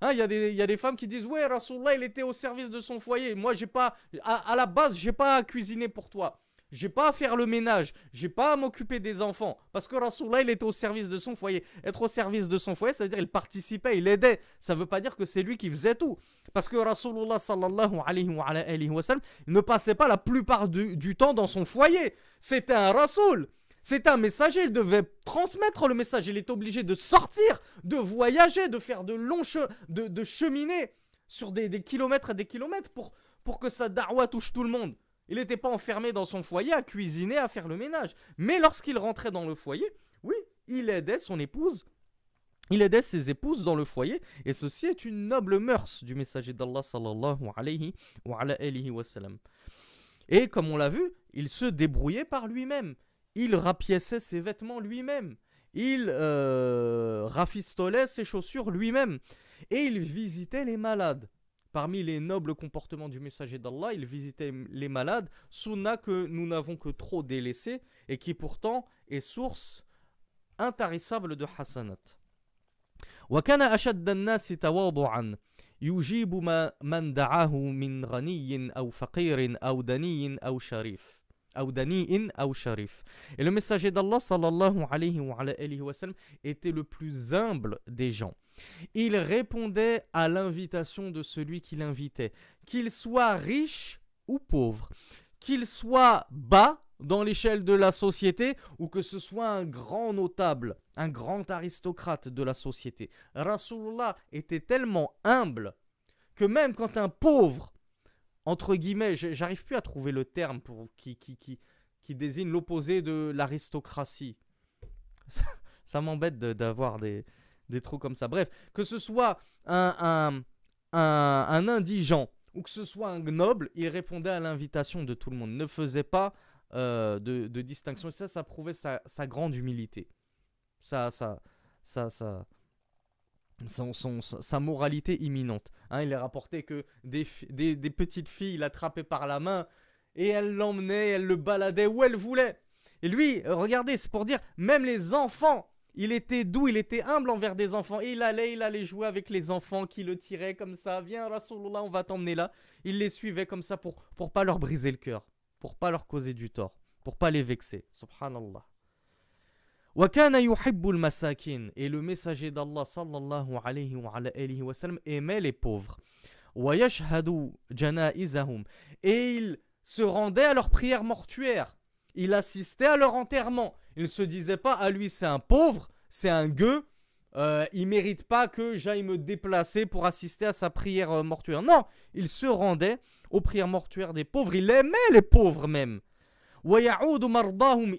Hein, il y, a des femmes qui disent Ouais, Rasulullah, il était au service de son foyer. Moi, j'ai pas. À, la base, j'ai pas à cuisiner pour toi. J'ai pas à faire le ménage, j'ai pas à m'occuper des enfants. Parce que Rasoulullah, il était au service de son foyer. Être au service de son foyer, ça veut dire qu'il participait, il aidait. Ça veut pas dire que c'est lui qui faisait tout. Parce que Rasulullah sallallahu alayhi wa, ne passait pas la plupart du, temps dans son foyer. C'était un Rasoul. C'était un messager, il devait transmettre le message. Il était obligé de sortir, de voyager, de faire de longs che de, sur des, kilomètres et des kilomètres pour, pour que sa da'wa touche tout le monde. Il n'était pas enfermé dans son foyer à cuisiner, à faire le ménage. Mais lorsqu'il rentrait dans le foyer, oui, il aidait son épouse il aidait ses épouses dans le foyer, et ceci est une noble mœurs du messager d'Allah sallallahu alayhi wa, wa sallam. Et comme on l'a vu, il se débrouillait par lui-même. Il rapiéçait ses vêtements lui-même. Il euh, rafistolait ses chaussures lui-même. Et il visitait les malades. Parmi les nobles comportements du messager d'Allah, il visitait les malades, sunna que nous n'avons que trop délaissé et qui pourtant est source intarissable de Hassanat. Et le messager d'Allah sallallahu était le plus humble des gens. Il répondait à l'invitation de celui qui l'invitait, qu'il soit riche ou pauvre, qu'il soit bas dans l'échelle de la société ou que ce soit un grand notable, un grand aristocrate de la société. Rasulullah était tellement humble que même quand un pauvre, entre guillemets, j'arrive plus à trouver le terme pour qui, qui, qui, qui désigne l'opposé de l'aristocratie. Ça, m'embête d'avoir des, des trous comme ça. Bref, que ce soit un, un, indigent ou que ce soit un noble, il répondait à l'invitation de tout le monde, ne faisait pas euh, de, distinction. Et ça, ça prouvait sa, grande humilité. Ça, ça, ça, ça. sa moralité imminente. Hein. il est rapporté que des, des, des petites filles l'attrapaient par la main et elles l'emmenaient, elles le baladaient où elles voulaient. Et lui, regardez, c'est pour dire, même les enfants il était doux, il était humble envers des enfants. Et il allait, il allait jouer avec les enfants qui le tiraient comme ça. Viens, Rasulullah, on va t'emmener là. Il les suivait comme ça pour, pour pas leur briser le cœur, pour pas leur causer du tort, pour pas les vexer. Subhanallah. Et le messager d'Allah sallallahu alayhi wa, sallam aimait les pauvres. Et il se rendait à leurs prières mortuaires. Il assistait à leur enterrement. Il ne se disait pas, à ah, lui c'est un pauvre, c'est un gueux, euh, il mérite pas que j'aille me déplacer pour assister à sa prière euh, mortuaire. Non, il se rendait aux prières mortuaires des pauvres, il aimait les pauvres même.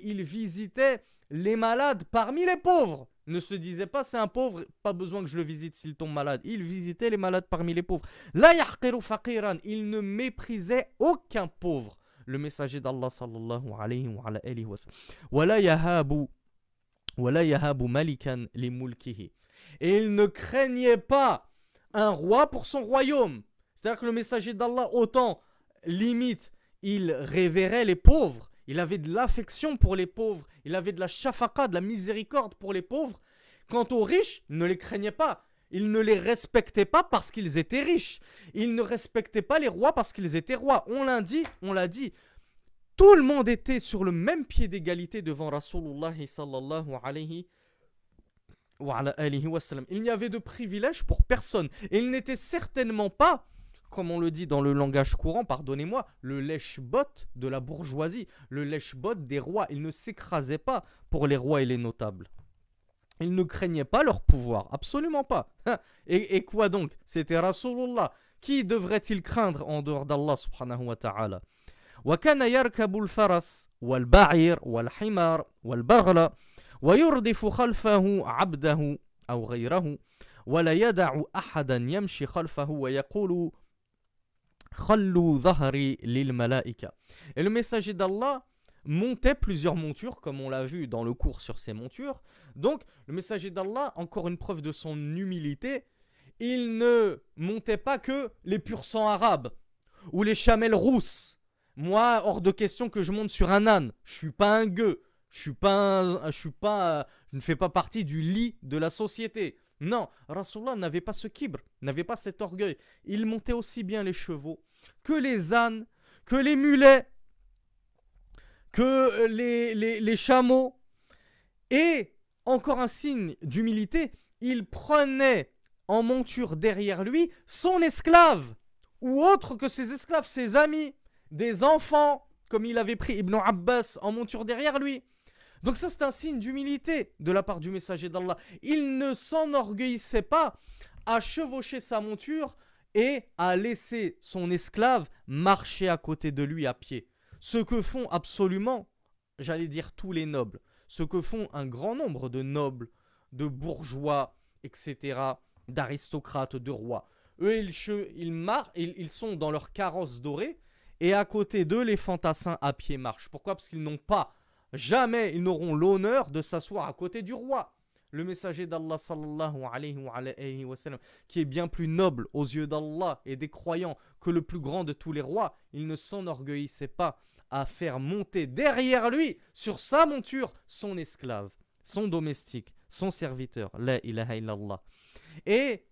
Il visitait les malades parmi les pauvres. Ne se disait pas c'est un pauvre, pas besoin que je le visite s'il tombe malade. Il visitait les malades parmi les pauvres. La il ne méprisait aucun pauvre le messager d'Allah sallallahu alayhi wa alayhi wa sallam. Et il ne craignait pas un roi pour son royaume. C'est-à-dire que le messager d'Allah, autant limite, il révérait les pauvres, il avait de l'affection pour les pauvres, il avait de la shafaqa, de la miséricorde pour les pauvres. Quant aux riches, ne les craignait pas. Ils ne les respectaient pas parce qu'ils étaient riches. Ils ne respectaient pas les rois parce qu'ils étaient rois. On l'a dit, on l'a dit. Tout le monde était sur le même pied d'égalité devant Rasulullah sallallahu alayhi il n'y avait de privilège pour personne. Et il n'était certainement pas, comme on le dit dans le langage courant, pardonnez-moi, le lèche-botte de la bourgeoisie, le lèche-botte des rois. Il ne s'écrasait pas pour les rois et les notables. Ils ne craignaient pas leur pouvoir, absolument pas. Hein. Et, et quoi donc C'était Rasulullah. Qui devrait-il craindre en dehors d'Allah subhanahu wa ta'ala وكان يركب الفرس والبعير والحمار والبغل ويردف خلفه عبده أو غيره ولا يدع أحدا يمشي خلفه ويقول خلوا ظهري للملائكة. Et le messager d'Allah montait plusieurs montures, comme on l'a vu dans le cours sur ces montures. Donc, le messager d'Allah, encore une preuve de son humilité, il ne montait pas que les purs sang arabes ou les chamelles rousses. Moi, hors de question que je monte sur un âne. Je suis pas un gueux. Je suis pas, je je ne fais pas partie du lit de la société. Non, Rasulullah n'avait pas ce kibre, n'avait pas cet orgueil. Il montait aussi bien les chevaux que les ânes, que les mulets, que les, les, chameaux. Et encore un signe d'humilité, il prenait en monture derrière lui son esclave, ou autre que ses esclaves, ses amis, des enfants, comme il avait pris Ibn Abbas en monture derrière lui. Donc ça c'est un signe d'humilité de la part du messager d'Allah. Il ne s'enorgueillissait pas à chevaucher sa monture et à laisser son esclave marcher à côté de lui à pied. Ce que font absolument, j'allais dire tous les nobles, ce que font un grand nombre de nobles, de bourgeois, etc., d'aristocrates, de rois. Eux, ils, ils, ils, sont dans leur carrosse dorée, et à côté d'eux, les fantassins à pied marchent. Pourquoi Parce qu'ils n'ont pas, jamais, ils n'auront l'honneur de s'asseoir à côté du roi le messager d'Allah sallallahu alayhi wa, qui est bien plus noble aux yeux d'Allah et des croyants que le plus grand de tous les rois, il ne s'enorgueillissait pas à faire monter derrière lui, sur sa monture, son esclave, son domestique, son serviteur. La ilaha Et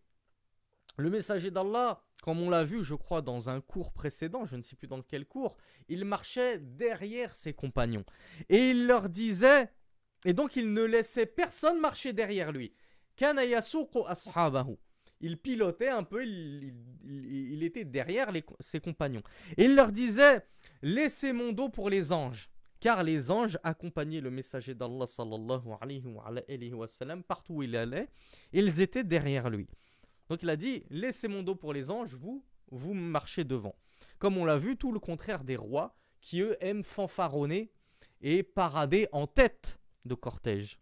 le messager d'Allah, comme on l'a vu, je crois, dans un cours précédent, je ne sais plus dans quel cours, il marchait derrière ses compagnons. Et il leur disait et donc il ne laissait personne marcher derrière lui. Il pilotait un peu, il, était derrière ses compagnons. Et il leur disait, laissez mon dos pour les anges. Car les anges accompagnaient le messager d'Allah partout où il allait. Ils étaient derrière lui. Donc il a dit, laissez mon dos pour les anges, vous, vous marchez devant. Comme on l'a vu, tout le contraire des rois qui, eux, aiment fanfaronner et parader en tête de cortège.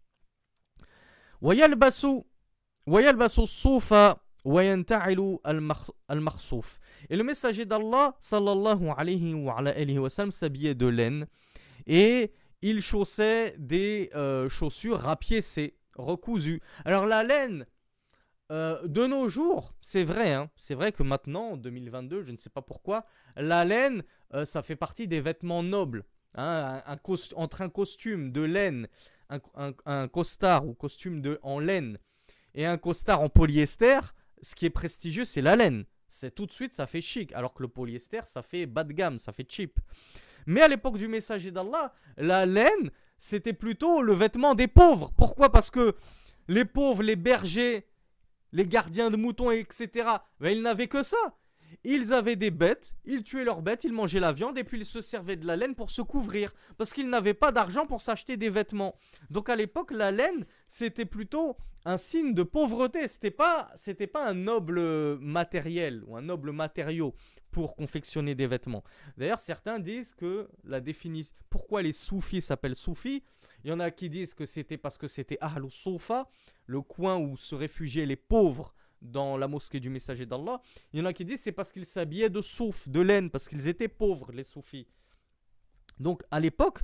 Et le messager d'Allah sallallahu alayhi wa, sallam s'habillait de laine et il chaussait des euh, chaussures rapiécées, recousues. Alors la laine, euh, de nos jours, c'est vrai, hein, c'est vrai que maintenant, en 2022, je ne sais pas pourquoi, la laine, euh, ça fait partie des vêtements nobles. Hein, entre un costume de laine, un, costard ou costume de, en laine et un costard en polyester, ce qui est prestigieux, c'est la laine. C'est tout de suite, ça fait chic. Alors que le polyester, ça fait bas de gamme, ça fait cheap. Mais à l'époque du messager d'Allah, la laine, c'était plutôt le vêtement des pauvres. Pourquoi Parce que les pauvres, les bergers, les gardiens de moutons, etc., Mais ben, ils n'avaient que ça. Ils avaient des bêtes, ils tuaient leurs bêtes, ils mangeaient la viande et puis ils se servaient de la laine pour se couvrir parce qu'ils n'avaient pas d'argent pour s'acheter des vêtements. Donc à l'époque, la laine, c'était plutôt un signe de pauvreté, Ce pas c'était pas un noble euh, matériel ou un noble matériau pour confectionner des vêtements. D'ailleurs, certains disent que la définition pourquoi les soufis s'appellent soufis, il y en a qui disent que c'était parce que c'était Ahlou Sofa, le coin où se réfugiaient les pauvres dans la mosquée du messager d'Allah. Il y en a qui disent c'est parce qu'ils s'habillaient de souf, de laine, parce qu'ils étaient pauvres, les soufis. Donc à l'époque,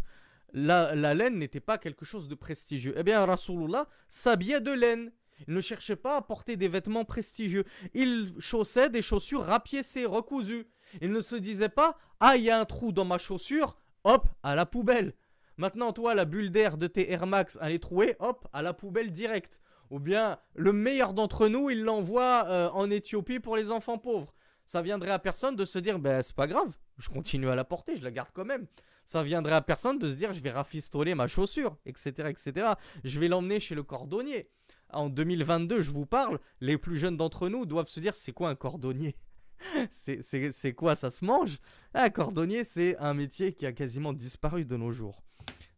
la, laine n'était pas quelque chose de prestigieux. Eh bien, Rasulullah s'habillait de laine. Il ne cherchait pas à porter des vêtements prestigieux. Il chaussait des chaussures rapiécées, recousues. Il ne se disait pas Ah, il y a un trou dans ma chaussure, hop, à la poubelle. Maintenant, toi, la bulle d'air de tes Air Max, elle est trouée, hop, à la poubelle directe ou bien le meilleur d'entre nous, il l'envoie euh, en Éthiopie pour les enfants pauvres. Ça viendrait à personne de se dire, ben c'est pas grave, je continue à la porter, je la garde quand même. Ça viendrait à personne de se dire, je vais rafistoler ma chaussure, etc. etc. Je vais l'emmener chez le cordonnier. En 2022, je vous parle, les plus jeunes d'entre nous doivent se dire, c'est quoi un cordonnier c'est quoi ça se mange Un ah, cordonnier, c'est un métier qui a quasiment disparu de nos jours.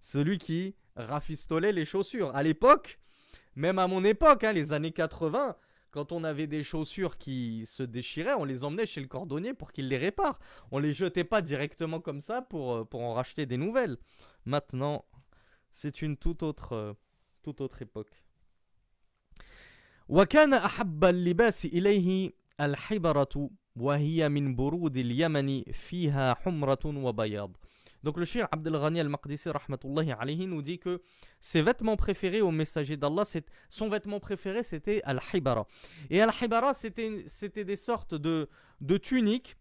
Celui qui rafistolait les chaussures. À l'époque, même à mon époque, hein, les années 80, quand on avait des chaussures qui se déchiraient, on les emmenait chez le cordonnier pour qu'il les répare. On les jetait pas directement comme ça pour, euh, pour en racheter des nouvelles. Maintenant, c'est une toute autre, euh, toute autre époque. وكان أحب اللباس إليه donc le shir Abdel Ghani al-Maqdisi rahmatullahi nous dit que ses vêtements préférés au messager d'Allah, son vêtement préféré c'était al-hibara. Et al-hibara c'était des sortes de, tuniques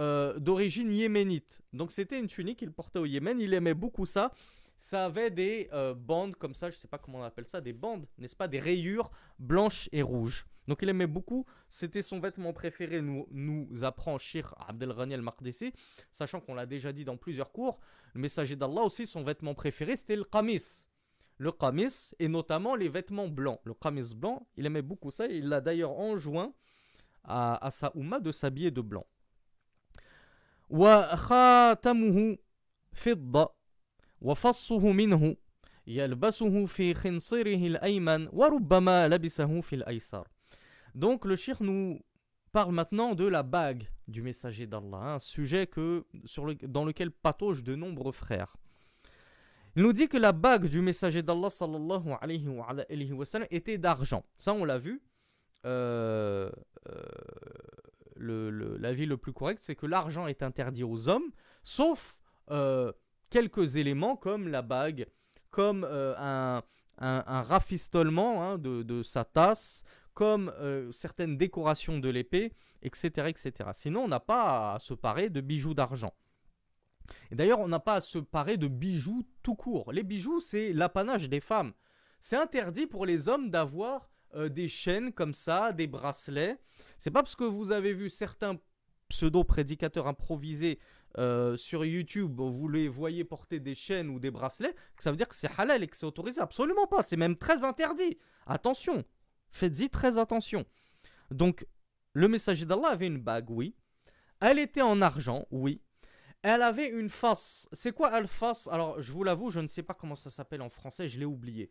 euh, d'origine yéménite. Donc c'était une tunique qu'il portait au Yémen, il aimait beaucoup ça. Ça avait des euh, bandes comme ça, je ne sais pas comment on appelle ça, des bandes, n'est-ce pas, des rayures blanches et rouges. Donc il aimait beaucoup, c'était son vêtement préféré, nous, nous apprend Shir Abdel al-Maqdisi, sachant qu'on l'a déjà dit dans plusieurs cours, le messager d'Allah aussi, son vêtement préféré, c'était le qamis. Le qamis, et notamment les vêtements blancs. Le kamis blanc, il aimait beaucoup ça, il l'a d'ailleurs enjoint à, à sa de s'habiller de blanc. وخاتمه فضة وفصه fi donc le shir nous parle maintenant de la bague du messager d'Allah, un sujet que, dans lequel pataugent de nombreux frères. Il nous dit que la bague du messager d'Allah était d'argent. Ça, on l'a vu. Euh, euh, le, l'avis le plus correct, c'est que l'argent est interdit aux hommes, sauf euh, quelques éléments comme la bague, comme un, un, hein, de, sa tasse, comme euh, certaines décorations de l'épée, etc., etc. Sinon, on n'a pas à se parer de bijoux d'argent. Et d'ailleurs, on n'a pas à se parer de bijoux tout court. Les bijoux, c'est l'apanage des femmes. C'est interdit pour les hommes d'avoir euh, des chaînes comme ça, des bracelets. C'est pas parce que vous avez vu certains pseudo-prédicateurs improvisés euh, sur YouTube, vous les voyez porter des chaînes ou des bracelets, que ça veut dire que c'est halal et que c'est autorisé. Absolument pas, c'est même très interdit. Attention, Faites-y très attention. Donc, le messager d'Allah avait une bague, oui. Elle était en argent, oui. Elle avait une face. C'est quoi elle face Alors, je vous l'avoue, je ne sais pas comment ça s'appelle en français, je l'ai oublié.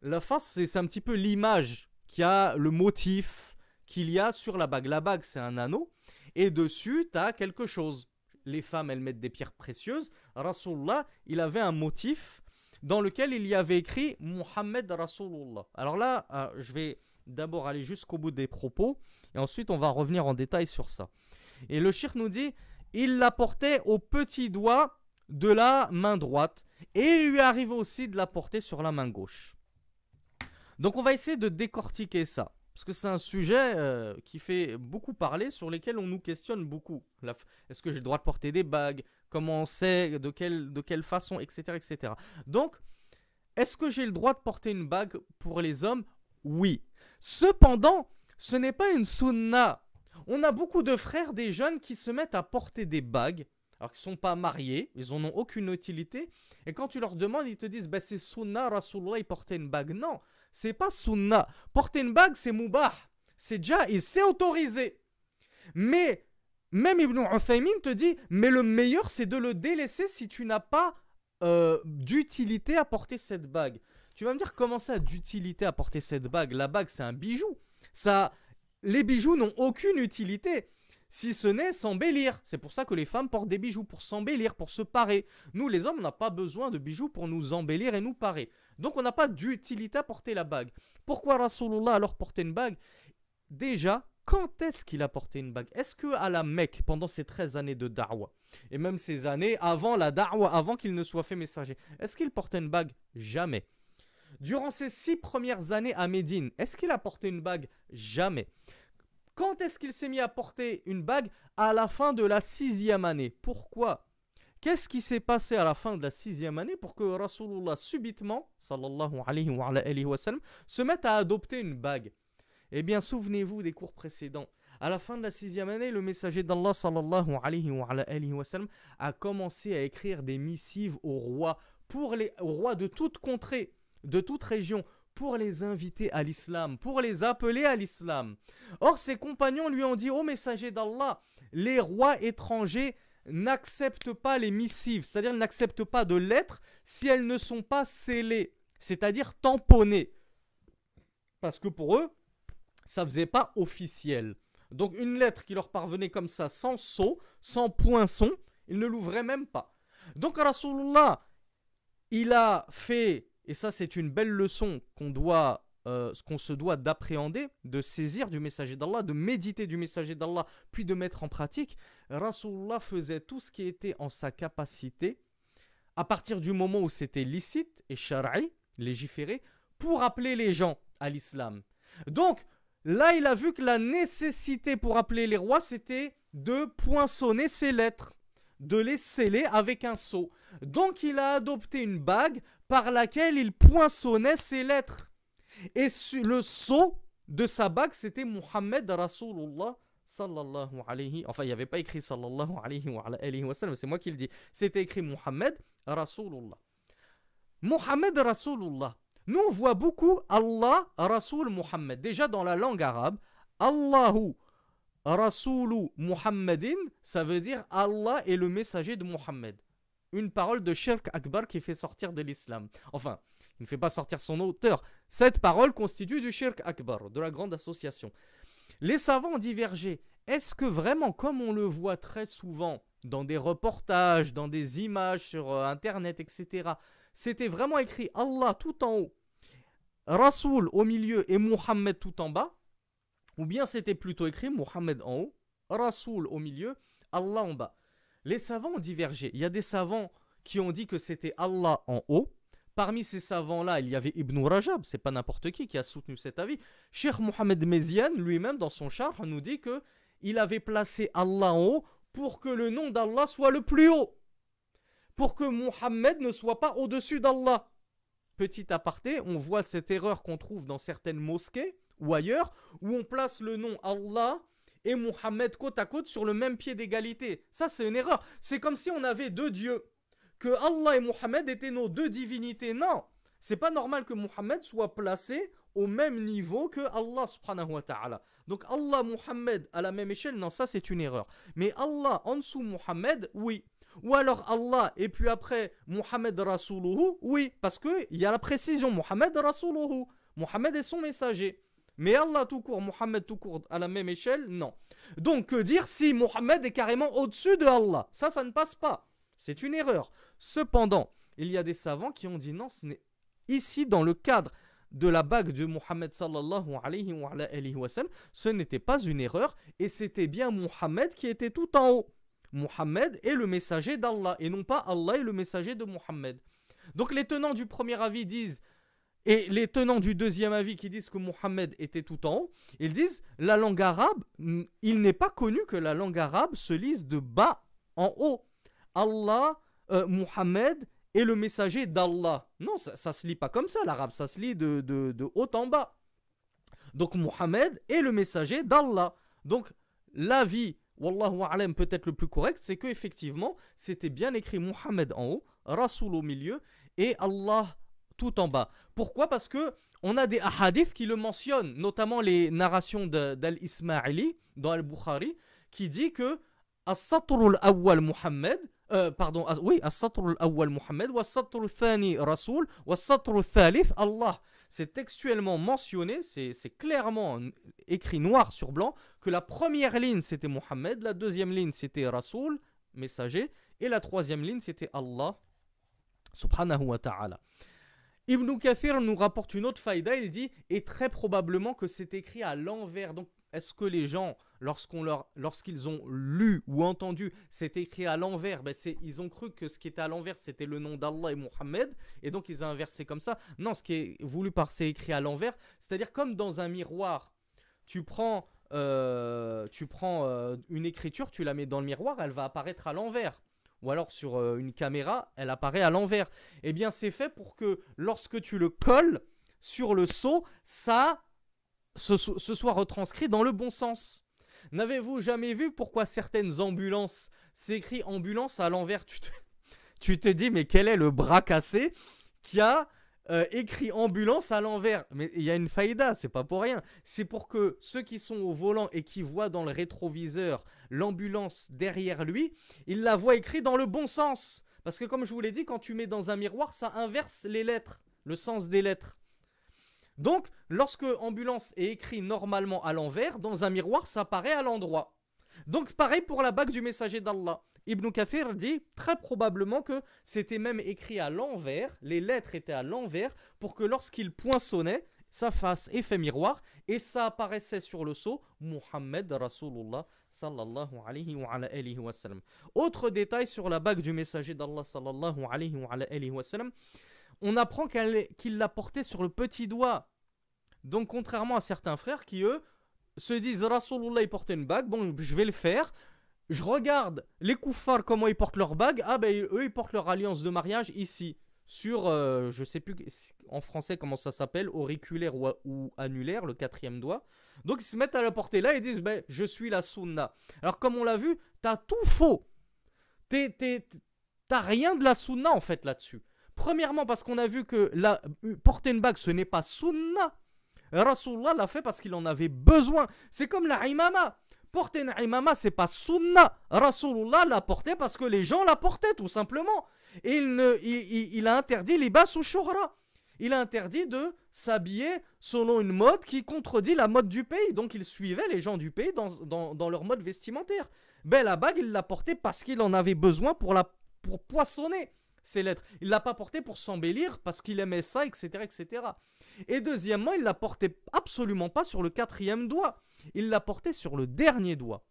La face, c'est un petit peu l'image qui a le motif qu'il y a sur la bague. La bague, c'est un anneau. Et dessus, tu as quelque chose. Les femmes, elles mettent des pierres précieuses. Rasulullah, il avait un motif dans lequel il y avait écrit Mohammed Rasulullah. Alors là, euh, je vais d'abord aller jusqu'au bout des propos, et ensuite on va revenir en détail sur ça. Et le chir nous dit, il la portait au petit doigt de la main droite, et il lui arrive aussi de la porter sur la main gauche. Donc on va essayer de décortiquer ça. Parce que c'est un sujet euh, qui fait beaucoup parler, sur lequel on nous questionne beaucoup. Est-ce que j'ai le droit de porter des bagues Comment on sait de quelle, de quelle façon Etc. etc. Donc, est-ce que j'ai le droit de porter une bague pour les hommes Oui. Cependant, ce n'est pas une sunna. On a beaucoup de frères, des jeunes qui se mettent à porter des bagues, alors qu'ils ne sont pas mariés, ils n'en ont aucune utilité. Et quand tu leur demandes, ils te disent bah, c'est sunna, Rasulullah, il portait une bague. Non, c'est pas sunna. Porter une bague, c'est moubah. C'est déjà, il s'est autorisé. Mais même Ibn Uthaymin te dit mais le meilleur, c'est de le délaisser si tu n'as pas euh, d'utilité à porter cette bague. Tu vas me dire comment ça d'utilité à porter cette bague La bague, c'est un bijou. Ça, les bijoux n'ont aucune utilité. Si ce n'est s'embellir. C'est pour ça que les femmes portent des bijoux, pour s'embellir, pour se parer. Nous, les hommes, on n'a pas besoin de bijoux pour nous embellir et nous parer. Donc, on n'a pas d'utilité à porter la bague. Pourquoi Rasulullah alors portait une bague Déjà, quand est-ce qu'il a porté une bague Est-ce que à la Mecque, pendant ces 13 années de da'wa, et même ces années avant la da'wa, avant qu'il ne soit fait messager, est-ce qu'il portait une bague Jamais. Durant ses six premières années à Médine, est-ce qu'il a porté une bague Jamais. Quand est-ce qu'il s'est mis à porter une bague À la fin de la sixième année. Pourquoi Qu'est-ce qui s'est passé à la fin de la sixième année pour que Rasulullah subitement, sallallahu alayhi wa, sallam, se mette à adopter une bague Eh bien, souvenez-vous des cours précédents. À la fin de la sixième année, le messager d'Allah, sallallahu alayhi wa, sallam, a commencé à écrire des missives au roi, pour les rois de toute contrée de toute région pour les inviter à l'islam, pour les appeler à l'islam. Or, ses compagnons lui ont dit, ô messager d'Allah, les rois étrangers n'acceptent pas les missives, c'est-à-dire n'acceptent pas de lettres si elles ne sont pas scellées, c'est-à-dire tamponnées. Parce que pour eux, ça ne faisait pas officiel. Donc une lettre qui leur parvenait comme ça, sans sceau, sans poinçon, ils ne l'ouvraient même pas. Donc Rasulullah, il a fait et ça, c'est une belle leçon qu'on doit, euh, qu'on se doit d'appréhender, de saisir du messager d'Allah, de méditer du messager d'Allah, puis de mettre en pratique. Rasulullah faisait tout ce qui était en sa capacité, à partir du moment où c'était licite et charaï, légiféré, pour appeler les gens à l'islam. Donc, là, il a vu que la nécessité pour appeler les rois, c'était de poinçonner ses lettres, de les sceller avec un sceau. Donc, il a adopté une bague par laquelle il poinçonnait ses lettres. Et le sceau de sa bague, c'était Mohamed Rasulullah sallallahu alayhi Enfin, il n'y avait pas écrit sallallahu alayhi wa, wa sallam, c'est moi qui le dis. C'était écrit Mohamed Rasulullah. Mohamed Rasulullah. Nous, on voit beaucoup Allah Rasoul Muhammad, Déjà dans la langue arabe, Allahu Rasoul Muhammadin, ça veut dire Allah est le messager de Mohamed une parole de Sheikh Akbar qui fait sortir de l'islam. Enfin, il ne fait pas sortir son auteur. Cette parole constitue du Sheikh Akbar, de la grande association. Les savants ont divergé. Est-ce que vraiment, comme on le voit très souvent dans des reportages, dans des images sur euh, Internet, etc., c'était vraiment écrit Allah tout en haut, Rasoul au milieu et Muhammad tout en bas Ou bien c'était plutôt écrit Muhammad en haut, Rasoul au milieu, Allah en bas les savants ont divergé. Il y a des savants qui ont dit que c'était Allah en haut. Parmi ces savants-là, il y avait Ibn Rajab, c'est pas n'importe qui qui a soutenu cet avis. Cheikh Mohamed Mezian, lui-même, dans son char, nous dit que il avait placé Allah en haut pour que le nom d'Allah soit le plus haut. Pour que Mohamed ne soit pas au-dessus d'Allah. Petit aparté, on voit cette erreur qu'on trouve dans certaines mosquées ou ailleurs, où on place le nom Allah et Mohammed côte à côte sur le même pied d'égalité. Ça, c'est une erreur. C'est comme si on avait deux dieux. Que Allah et Mohammed étaient nos deux divinités. Non C'est pas normal que Mohammed soit placé au même niveau que Allah Donc Allah, Mohammed à la même échelle, non, ça c'est une erreur. Mais Allah en dessous Mohammed, oui. Ou alors Allah et puis après Mohammed Rasuluhu, oui. Parce qu'il y a la précision, Mohammed Rasuluhu. Mohammed est son messager. Mais Allah tout court, Mohammed tout court à la même échelle, non. Donc que dire si Mohammed est carrément au-dessus de Allah Ça, ça ne passe pas. C'est une erreur. Cependant, il y a des savants qui ont dit non, ce n'est ici dans le cadre de la bague de Mohammed sallallahu alayhi wa, ce n'était pas une erreur et c'était bien Mohammed qui était tout en haut. Mohammed est le messager d'Allah et non pas Allah est le messager de Mohammed. Donc les tenants du premier avis disent et les tenants du deuxième avis qui disent que Mohammed était tout en haut, ils disent la langue arabe, mm, il n'est pas connu que la langue arabe se lise de bas en haut. Allah, Mohamed euh, Mohammed est le messager d'Allah. Non, ça, ça se lit pas comme ça l'arabe, ça se lit de, haut en bas. Donc Mohammed est le messager d'Allah. Donc l'avis, Wallahu Alam, peut-être le plus correct, c'est que effectivement c'était bien écrit Mohammed en haut, Rasoul au milieu, et Allah tout en bas. Pourquoi Parce que on a des hadiths qui le mentionnent, notamment les narrations d'Al-Ismaili dans Al-Bukhari, qui dit que as al Awwal Muhammad, euh, pardon, as, oui, as al Awwal Muhammad, wa Satrul Thani Rasul, wa Satrul Thalith Allah. C'est textuellement mentionné, c'est clairement écrit noir sur blanc, que la première ligne c'était Muhammad, la deuxième ligne c'était Rasoul messager, et la troisième ligne c'était Allah, subhanahu wa ta'ala. Ibn Kathir nous rapporte une autre faïda, il dit Et très probablement que c'est écrit à l'envers. Donc, est-ce que les gens, lorsqu'ils ont lu ou entendu, c'est écrit à l'envers ben c'est, Ils ont cru que ce qui était à l'envers, c'était le nom d'Allah et Mohammed, et donc ils ont inversé comme ça. Non, ce qui est voulu par c'est écrit à l'envers, c'est-à-dire comme dans un miroir, tu prends, euh, tu prends euh, une écriture, tu la mets dans le miroir, elle va apparaître à l'envers ou alors sur euh, une caméra, elle apparaît à l'envers. Eh bien, c'est fait pour que lorsque tu le colles sur le seau, ça se, soit retranscrit dans le bon sens. N'avez-vous jamais vu pourquoi certaines ambulances, s'écrit ambulance à l'envers tu te, tu te dis, mais quel est le bras cassé qui a euh, écrit ambulance à l'envers. Mais il y a une faïda, c'est pas pour rien. C'est pour que ceux qui sont au volant et qui voient dans le rétroviseur l'ambulance derrière lui, ils la voient écrite dans le bon sens. Parce que comme je vous l'ai dit, quand tu mets dans un miroir, ça inverse les lettres, le sens des lettres. Donc, lorsque ambulance est écrit normalement à l'envers, dans un miroir, ça paraît à l'endroit. Donc, pareil pour la bague du messager d'Allah. Ibn Kathir dit très probablement que c'était même écrit à l'envers, les lettres étaient à l'envers, pour que lorsqu'il poinçonnait, sa face effet miroir, et ça apparaissait sur le sceau Muhammad Rasulullah sallallahu alayhi wa, wa sallam. Autre détail sur la bague du messager d'Allah sallallahu alayhi wa, wa sallam, on apprend qu'il l'a portait sur le petit doigt. Donc contrairement à certains frères qui eux se disent Rasulullah il portait une bague, bon je vais le faire, je regarde les koufars comment ils portent leur bagues. Ah ben eux ils portent leur alliance de mariage ici sur euh, je sais plus en français comment ça s'appelle auriculaire ou, annulaire le quatrième doigt. Donc ils se mettent à la porter là et disent ben je suis la sunna. Alors comme on l'a vu, t'as tout faux. T'as rien de la sunna en fait là-dessus. Premièrement parce qu'on a vu que la, euh, porter une bague ce n'est pas sunna. Rasulullah l'a fait parce qu'il en avait besoin. C'est comme la imama. Porter une imama, c'est pas sunna. Rasulullah l'a porté parce que les gens la portaient, tout simplement. il, ne, il, a interdit l'ibas sous choura Il a interdit de s'habiller selon une mode qui contredit la mode du pays. Donc il suivait les gens du pays dans, leur mode vestimentaire. Ben la bague, il l'a portée parce qu'il en avait besoin pour, poissonner ses lettres. Il l'a pas portée pour s'embellir parce qu'il aimait ça, etc., etc. Et deuxièmement, il l'a portait absolument pas sur le quatrième doigt il la porté sur le dernier doigt.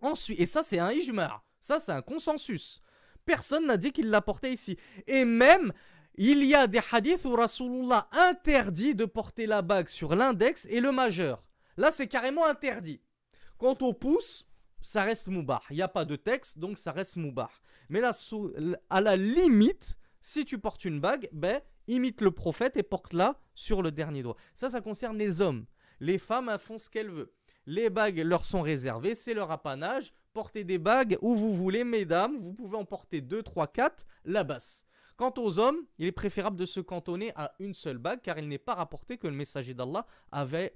Ensuite, et ça c'est un ijma, ça c'est un consensus. Personne n'a dit qu'il la porté ici. Et même, il y a des hadiths où Rasulullah interdit de porter la bague sur l'index et le majeur. Là c'est carrément interdit. Quant au pouce, ça reste moubar. Il n'y a pas de texte, donc ça reste moubar. Mais là, à la limite, si tu portes une bague, ben, imite le prophète et porte-la sur le dernier doigt. Ça, ça concerne les hommes. Les femmes font ce qu'elles veulent. Les bagues leur sont réservées, c'est leur apanage. Portez des bagues où vous voulez, mesdames. Vous pouvez en porter 2, 3, 4, la basse. Quant aux hommes, il est préférable de se cantonner à une seule bague car il n'est pas rapporté que le messager d'Allah avait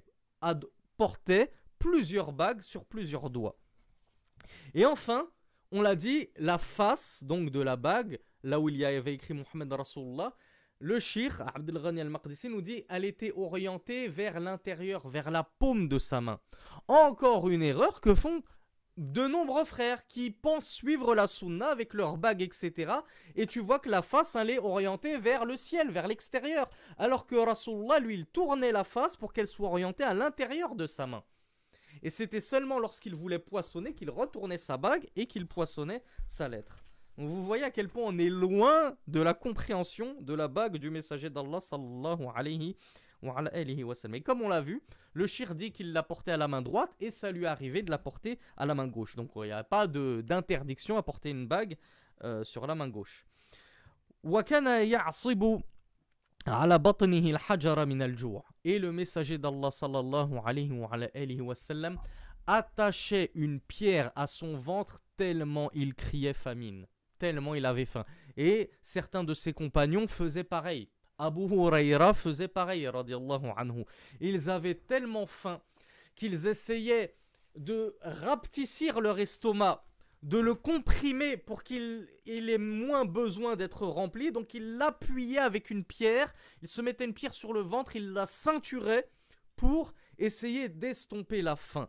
porté plusieurs bagues sur plusieurs doigts. Et enfin, on l'a dit, la face donc de la bague, là où il y avait écrit Mohammed Rasulullah, le shir, Abdel Ghani al-Maqdisi, nous dit elle était orientée vers l'intérieur, vers la paume de sa main. Encore une erreur que font de nombreux frères qui pensent suivre la sunna avec leurs bagues, etc. Et tu vois que la face, allait est orientée vers le ciel, vers l'extérieur. Alors que Rasulullah, lui, il tournait la face pour qu'elle soit orientée à l'intérieur de sa main. Et c'était seulement lorsqu'il voulait poissonner qu'il retournait sa bague et qu'il poissonnait sa lettre vous voyez à quel point on est loin de la compréhension de la bague du messager d'Allah sallallahu alayhi wa sallam. Et comme on l'a vu, le shir dit qu'il l'a portait à la main droite et ça lui est arrivé de la porter à la main gauche. Donc il n'y a pas d'interdiction à porter une bague euh, sur la main gauche. Et le messager d'Allah sallallahu alayhi wa sallam attachait une pierre à son ventre tellement il criait famine tellement il avait faim. Et certains de ses compagnons faisaient pareil. Abu Huraira faisait pareil, anhu. Ils avaient tellement faim qu'ils essayaient de rapetissir leur estomac, de le comprimer pour qu'il il ait moins besoin d'être rempli. Donc ils l'appuyaient avec une pierre, ils se mettaient une pierre sur le ventre, ils la ceinturaient pour essayer d'estomper la faim.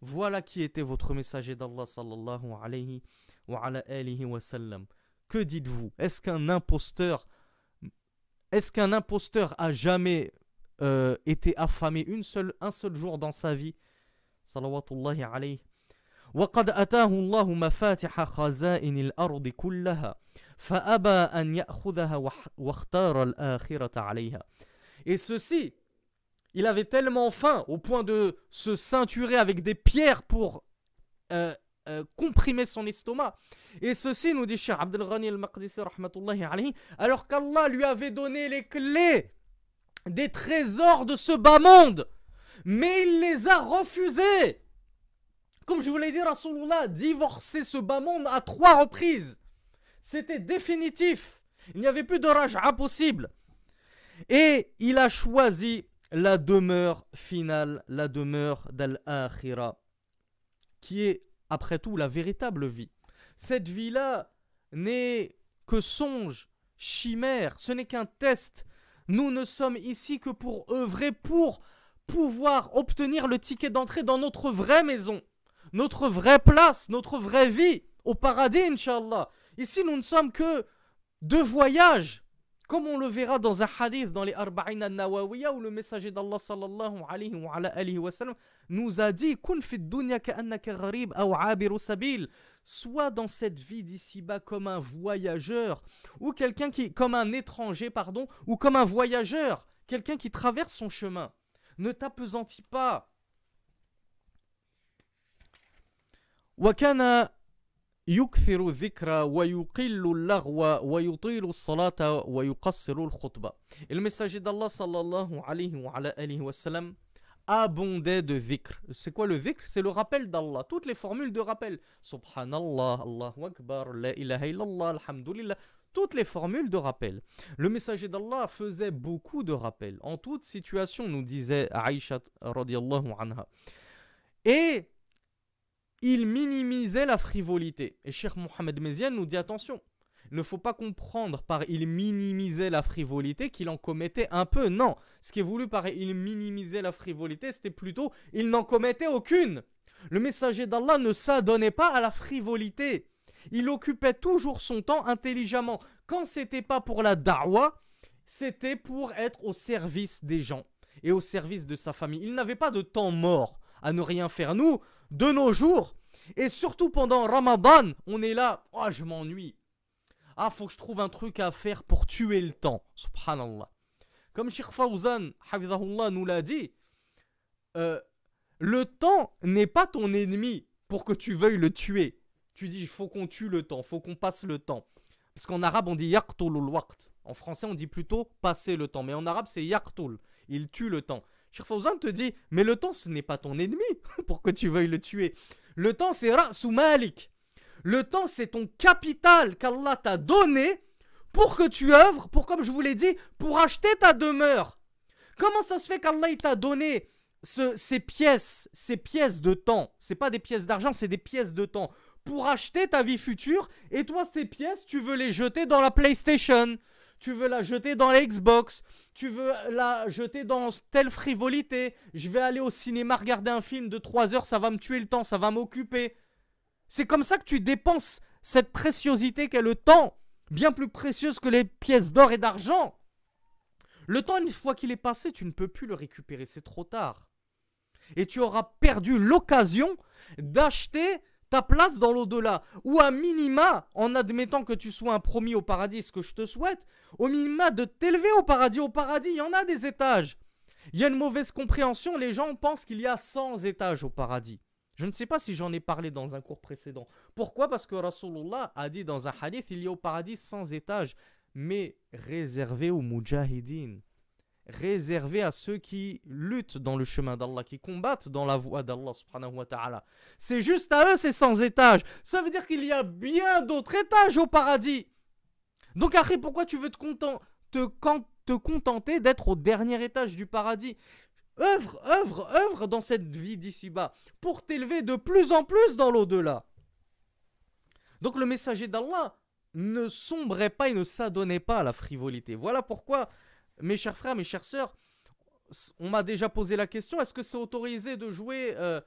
Voilà qui était votre messager d'Allah sallallahu alayhi wa ala alihi wa sallam. Que dites-vous Est-ce qu'un imposteur est-ce qu'un imposteur a jamais euh, été affamé une seule, un seul jour dans sa vie Salawatullahi alayhi. وقد أتاه الله مفاتح خزائن الأرض كلها فأبى أن يأخذها واختار الآخرة عليها. Et ceci, il avait tellement faim au point de se ceinturer avec des pierres pour euh, euh, comprimer son estomac. Et ceci nous dit Cheikh Abdel Ghani al-Maqdisi alors qu'Allah lui avait donné les clés des trésors de ce bas monde, mais il les a refusés. Comme je vous l'ai dit, Rasulullah là Divorcer ce bas monde à trois reprises. C'était définitif. Il n'y avait plus de rage impossible Et il a choisi la demeure finale, la demeure d'Al-Akhira, qui est après tout, la véritable vie. Cette vie-là n'est que songe, chimère, ce n'est qu'un test. Nous ne sommes ici que pour œuvrer pour pouvoir obtenir le ticket d'entrée dans notre vraie maison, notre vraie place, notre vraie vie, au paradis, inshallah Ici, nous ne sommes que de voyage. Comme on le verra dans un hadith dans les Arbaïna nawawiya où le messager d'Allah sallallahu alayhi wa, wa sallam nous a dit Kun Soit dans cette vie d'ici-bas comme un voyageur ou quelqu'un qui comme un étranger pardon ou comme un voyageur, quelqu'un qui traverse son chemin. Ne t'apesantis pas. وكان يكثر الذكر ويقل اللغو ويطيل الصلاة ويقصر الخطبة المساجد le messager d'Allah sallallahu alayhi wa alayhi wa sallam abondait de dhikr. C'est quoi le dhikr C'est le rappel d'Allah. Toutes les formules de rappel. Subhanallah, Allahu Akbar, la ilaha illallah, alhamdulillah. Toutes les formules de rappel. Le messager d'Allah faisait beaucoup de rappels. En toute situation, nous disait Aisha radiallahu anha. Et il minimisait la frivolité. Et Cheikh Mohamed Meziane nous dit attention, il ne faut pas comprendre par il minimisait la frivolité qu'il en commettait un peu. Non, ce qui est voulu par il minimisait la frivolité, c'était plutôt il n'en commettait aucune. Le messager d'Allah ne s'adonnait pas à la frivolité. Il occupait toujours son temps intelligemment. Quand c'était pas pour la dawa, c'était pour être au service des gens et au service de sa famille. Il n'avait pas de temps mort à ne rien faire. Nous, de nos jours. Et surtout pendant Ramadan, on est là. Oh, je m'ennuie. Ah, faut que je trouve un truc à faire pour tuer le temps. Subhanallah. Comme Sheikh Fawzan, nous l'a dit, euh, le temps n'est pas ton ennemi pour que tu veuilles le tuer. Tu dis, il faut qu'on tue le temps, faut qu'on passe le temps. Parce qu'en arabe, on dit yaqtul waqt. En français, on dit plutôt passer le temps. Mais en arabe, c'est yaqtul. Il tue le temps. Shirfauzan te dit Mais le temps, ce n'est pas ton ennemi pour que tu veuilles le tuer. Le temps, c'est Rasou Malik. Le temps, c'est ton capital qu'Allah t'a donné pour que tu œuvres, pour, comme je vous l'ai dit, pour acheter ta demeure. Comment ça se fait qu'Allah t'a donné ces pièces, ces pièces de temps C'est pas des pièces d'argent, c'est des pièces de temps. Pour acheter ta vie future, et toi, ces pièces, tu veux les jeter dans la PlayStation tu veux la jeter dans l'Xbox, tu veux la jeter dans telle frivolité, je vais aller au cinéma regarder un film de 3 heures, ça va me tuer le temps, ça va m'occuper. C'est comme ça que tu dépenses cette préciosité qu'est le temps, bien plus précieuse que les pièces d'or et d'argent. Le temps, une fois qu'il est passé, tu ne peux plus le récupérer, c'est trop tard. Et tu auras perdu l'occasion d'acheter ta place dans l'au-delà, ou à minima, en admettant que tu sois un promis au paradis, ce que je te souhaite, au minima de t'élever au paradis. Au paradis, il y en a des étages. Il y a une mauvaise compréhension, les gens pensent qu'il y a 100 étages au paradis. Je ne sais pas si j'en ai parlé dans un cours précédent. Pourquoi Parce que Rasulullah a dit dans un hadith, il y a au paradis 100 étages, mais réservés aux Mujahideen réservé à ceux qui luttent dans le chemin d'Allah, qui combattent dans la voie d'Allah subhanahu wa ta'ala. C'est juste à eux c'est sans étage. Ça veut dire qu'il y a bien d'autres étages au paradis. Donc après, pourquoi tu veux te, te contenter d'être au dernier étage du paradis Œuvre, œuvre, œuvre dans cette vie d'ici-bas pour t'élever de plus en plus dans l'au-delà. Donc le messager d'Allah ne sombrait pas et ne s'adonnait pas à la frivolité. Voilà pourquoi mes chers frères, mes chères sœurs, on m'a déjà posé la question, est-ce que c'est autorisé de jouer euh,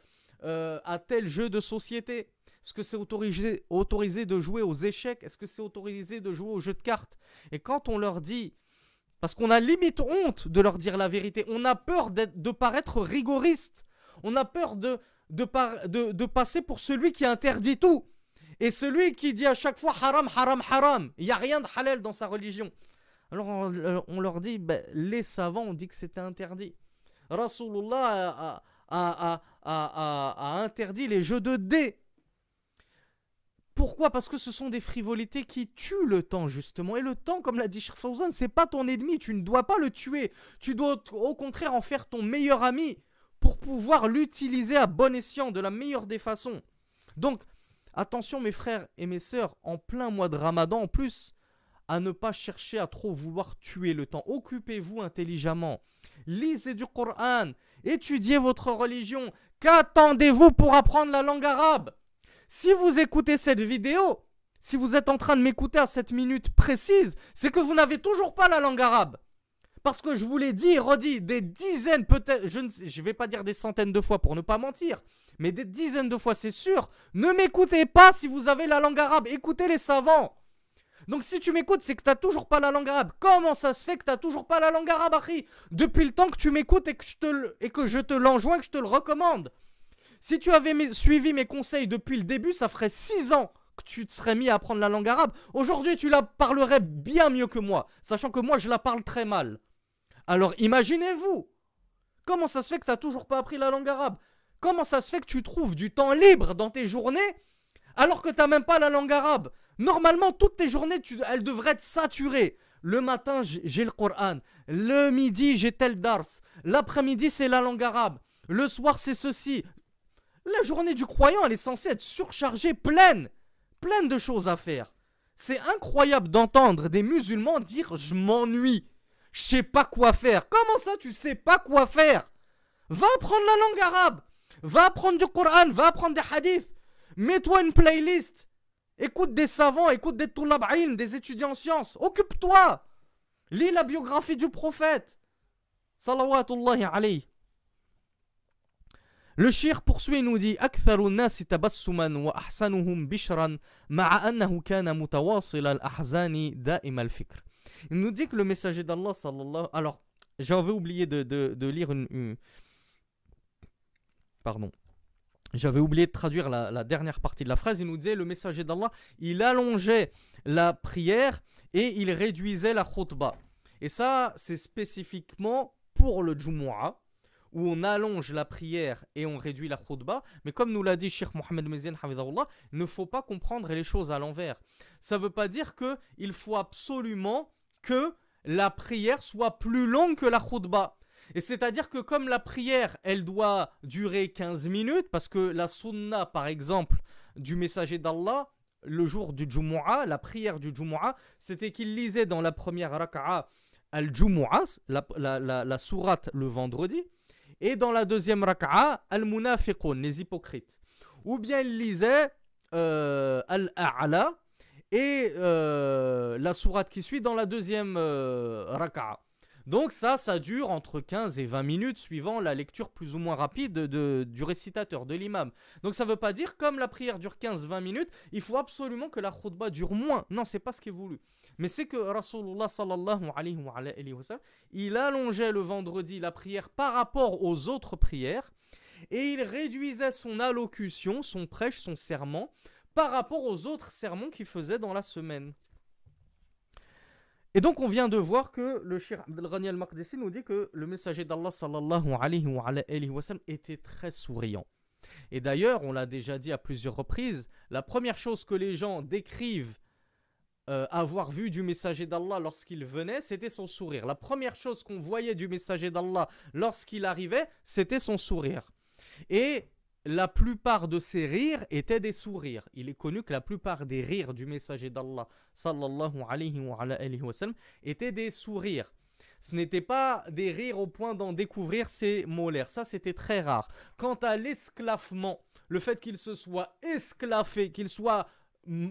euh, à tel jeu de société Est-ce que c'est autorisé, autorisé de jouer aux échecs Est-ce que c'est autorisé de jouer aux jeux de cartes Et quand on leur dit, parce qu'on a limite honte de leur dire la vérité, on a peur de paraître rigoriste, on a peur de, de passer pour celui qui interdit tout. Et celui qui dit à chaque fois haram, haram, haram, il n'y a rien de halal dans sa religion. Alors euh, on, leur dit, ben, les savants ont dit que c'était interdit. Rasulullah a, interdit les jeux de dés. Pourquoi Parce que ce sont des frivolités qui tuent le temps, justement. Et le temps, comme l'a dit Sheikh c'est pas ton ennemi. Tu ne dois pas le tuer. Tu dois au contraire en faire ton meilleur ami pour pouvoir l'utiliser à bon escient, de la meilleure des façons. Donc, attention mes frères et mes sœurs, en plein mois de Ramadan en plus, à ne pas chercher à trop vouloir tuer le temps. Occupez-vous intelligemment. Lisez du Coran. Étudiez votre religion. Qu'attendez-vous pour apprendre la langue arabe Si vous écoutez cette vidéo, si vous êtes en train de m'écouter à cette minute précise, c'est que vous n'avez toujours pas la langue arabe. Parce que je vous l'ai dit des dizaines, peut-être, je ne je vais pas dire des centaines de fois pour ne pas mentir, mais des dizaines de fois c'est sûr. Ne m'écoutez pas si vous avez la langue arabe, écoutez les savants. Donc si tu m'écoutes, c'est que t'as toujours pas la langue arabe. Comment ça se fait que t'as toujours pas la langue arabe, Ari Depuis le temps que tu m'écoutes et que je te, et que je te l'enjoins, que je te le recommande. Si tu avais suivi mes conseils depuis le début, ça ferait 6 ans que tu te serais mis à apprendre la langue arabe. Aujourd'hui, tu la parlerais bien mieux que moi, sachant que moi, je la parle très mal. Alors imaginez-vous Comment ça se fait que t'as toujours pas appris la langue arabe Comment ça se fait que tu trouves du temps libre dans tes journées alors que t'as même pas la langue arabe Normalement, toutes tes journées, elles devraient être saturées. Le matin, j'ai le Coran. Le midi, j'ai tel dars. L'après-midi, c'est la langue arabe. Le soir, c'est ceci. La journée du croyant, elle est censée être surchargée, pleine, pleine de choses à faire. C'est incroyable d'entendre des musulmans dire je m'ennuie, je sais pas quoi faire. Comment ça, tu sais pas quoi faire Va apprendre la langue arabe, va apprendre du Coran, va apprendre des hadiths, mets-toi une playlist, Écoute des savants, écoute des toulab'in, des étudiants en sciences. Occupe-toi. Lis la biographie du prophète. Salawatullahi alayhi. Le shir poursuit et nous dit أكثر الناس تبسما وأحسنهم بشرا مع أنه كان متواصل الأحزان الفكر. Il nous dit que le messager d'Allah sallallahu alors j'avais oublié de, de, de lire une, une pardon j'avais oublié de traduire la, dernière partie de la phrase. Il nous disait le messager d'Allah, il allongeait la prière et il réduisait la khutbah. Et ça, c'est spécifiquement pour le Jumu'ah, où on allonge la prière et on réduit la khutbah. Mais comme nous l'a dit Sheikh Mohamed Mezien, il ne faut pas comprendre les choses à l'envers. Ça ne veut pas dire qu'il faut absolument que la prière soit plus longue que la khutbah. Et c'est-à-dire que comme la prière, elle doit durer 15 minutes, parce que la sunna, par exemple, du messager d'Allah, le jour du Jumu'ah, la prière du Jumu'ah, c'était qu'il lisait dans la première raka'a al-Jumu'ah, la, la, sourate le vendredi, et dans la deuxième raka'a al-Munafiqun, les hypocrites. Ou bien il lisait euh, al-A'la et euh, la sourate qui suit dans la deuxième euh, donc ça, ça dure entre 15 et 20 minutes suivant la lecture plus ou moins rapide du récitateur, de l'imam. Donc ça ne veut pas dire, comme la prière dure 15-20 minutes, il faut absolument que la khutbah dure moins. Non, c'est pas ce qui est voulu. Mais c'est que Rasulullah sallallahu wa, sallam, il allongeait le vendredi la prière par rapport aux autres prières et il réduisait son allocution, son prêche, son serment par rapport aux autres sermons qu'il faisait dans la semaine. Et donc on vient de voir que le Shir Abdelghani al-Maqdisi nous dit que le messager d'Allah sallallahu alayhi wa, sallam, était très souriant. Et d'ailleurs, on l'a déjà dit à plusieurs reprises, la première chose que les gens décrivent euh, avoir vu du messager d'Allah lorsqu'il venait, c'était son sourire. La première chose qu'on voyait du messager d'Allah lorsqu'il arrivait, c'était son sourire. Et la plupart de ses rires étaient des sourires. Il est connu que la plupart des rires du messager d'Allah sallallahu alayhi wa, sallam, étaient des sourires. Ce n'était pas des rires au point d'en découvrir ses molaires, ça c'était très rare. Quant à l'esclavement, le fait qu'il se soit esclaffé, qu'il soit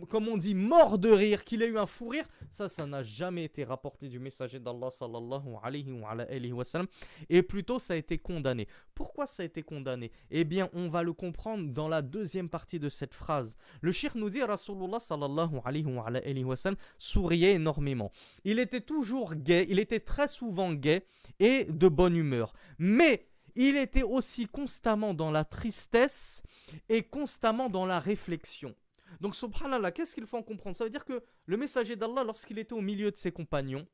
comme on dit, mort de rire, qu'il ait eu un fou rire, ça, ça n'a jamais été rapporté du messager d'Allah sallallahu alayhi wa, et plutôt ça a été condamné. Pourquoi ça a été condamné Eh bien, on va le comprendre dans la deuxième partie de cette phrase. Le shir nous dit, Rasulullah sallallahu souriait énormément. Il était toujours gai, il était très souvent gai et de bonne humeur. Mais il était aussi constamment dans la tristesse et constamment dans la réflexion. Donc subhanallah, qu'est-ce qu'il faut en comprendre Ça veut dire que le messager d'Allah, lorsqu'il était au milieu de ses compagnons,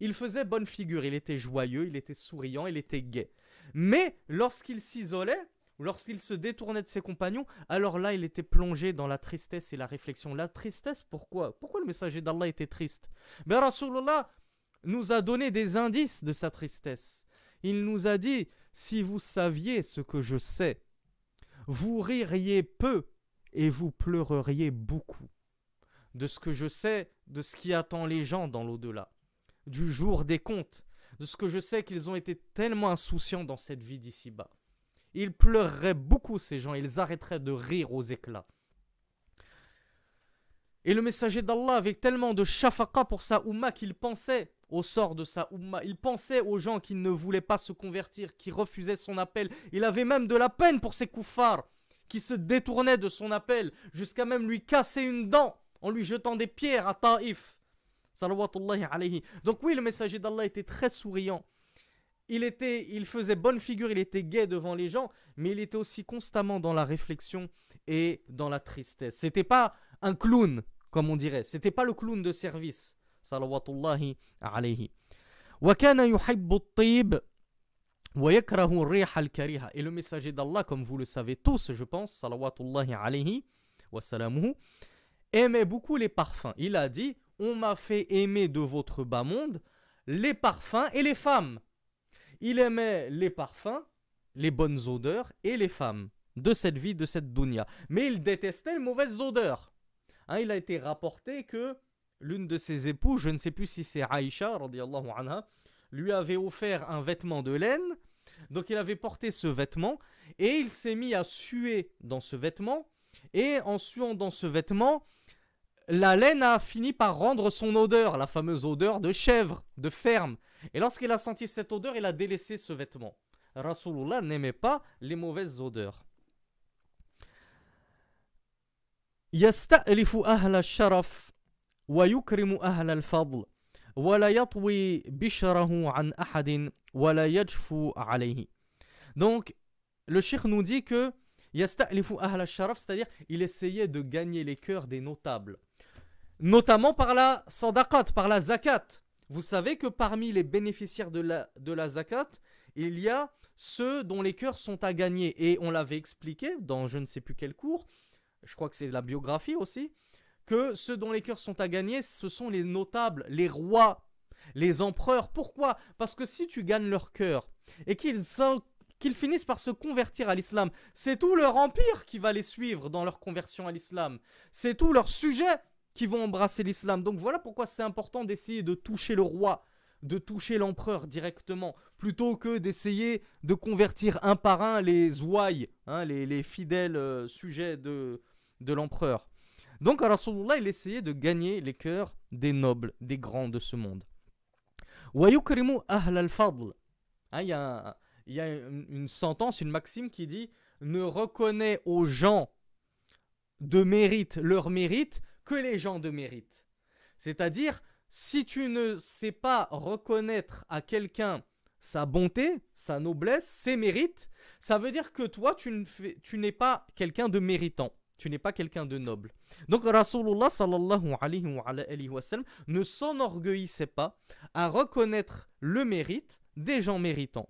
il faisait bonne figure, il était joyeux, il était souriant, il était gai. Mais lorsqu'il s'isolait, lorsqu'il se détournait de ses compagnons, alors là, il était plongé dans la tristesse et la réflexion. La tristesse, pourquoi Pourquoi le messager d'Allah était triste Ben Rasulullah nous a donné des indices de sa tristesse. Il nous a dit, si vous saviez ce que je sais, vous ririez peu et vous pleureriez beaucoup. De ce que je sais, de ce qui attend les gens dans l'au-delà, du jour des comptes, de ce que je sais qu'ils ont été tellement insouciants dans cette vie d'ici-bas. Ils pleureraient beaucoup ces gens, ils arrêteraient de rire aux éclats. Et le messager d'Allah avait tellement de chafaka pour sa umma qu'il pensait au sort de sa umma. Il pensait aux gens qui ne voulaient pas se convertir, qui refusaient son appel. Il avait même de la peine pour ses koufars qui se détournait de son appel, jusqu'à même lui casser une dent en lui jetant des pierres à Taïf. Donc oui, le messager d'Allah était très souriant. Il, était, il faisait bonne figure, il était gai devant les gens, mais il était aussi constamment dans la réflexion et dans la tristesse. C'était pas un clown, comme on dirait. C'était pas le clown de service. Salawatullahi alayhi. Et le messager d'Allah, comme vous le savez tous, je pense, aimait beaucoup les parfums. Il a dit On m'a fait aimer de votre bas monde les parfums et les femmes. Il aimait les parfums, les bonnes odeurs et les femmes de cette vie, de cette dunya. Mais il détestait les mauvaises odeurs. Hein, il a été rapporté que l'une de ses époux, je ne sais plus si c'est Aïcha, lui avait offert un vêtement de laine donc il avait porté ce vêtement et il s'est mis à suer dans ce vêtement. Et en suant dans ce vêtement, la laine a fini par rendre son odeur, la fameuse odeur de chèvre, de ferme. Et lorsqu'il a senti cette odeur, il a délaissé ce vêtement. Rasulullah n'aimait pas les mauvaises odeurs. يستألف أهل wa la yatwi bishrahu an donc, le cheikh nous dit que c'est-à-dire il essayait de gagner les cœurs des notables. Notamment par la sadaqat, par la zakat. Vous savez que parmi les bénéficiaires de la, de la zakat, il y a ceux dont les cœurs sont à gagner. Et on l'avait expliqué dans je ne sais plus quel cours, je crois que c'est la biographie aussi, que ceux dont les cœurs sont à gagner, ce sont les notables, les rois les empereurs. Pourquoi Parce que si tu gagnes leur cœur et qu'ils qu'ils finissent par se convertir à l'islam, c'est tout leur empire qui va les suivre dans leur conversion à l'islam. C'est tout leur sujet qui vont embrasser l'islam. Donc voilà pourquoi c'est important d'essayer de toucher le roi, de toucher l'empereur directement, plutôt que d'essayer de convertir un par un les ouailles, hein, les, fidèles euh, sujets de, de l'empereur. Donc Rasulullah, il essayait de gagner les cœurs des nobles, des grands de ce monde. Hein, il y, a, une sentence, une maxime qui dit ne reconnais aux gens de mérite leur mérite que les gens de mérite. C'est-à-dire, si tu ne sais pas reconnaître à quelqu'un sa bonté, sa noblesse, ses mérites, ça veut dire que toi, tu n'es pas quelqu'un de méritant. Tu n'es pas quelqu'un de noble. Donc Rasulullah sallallahu alayhi wa, ne s'enorgueillissait pas à reconnaître le mérite des gens méritants.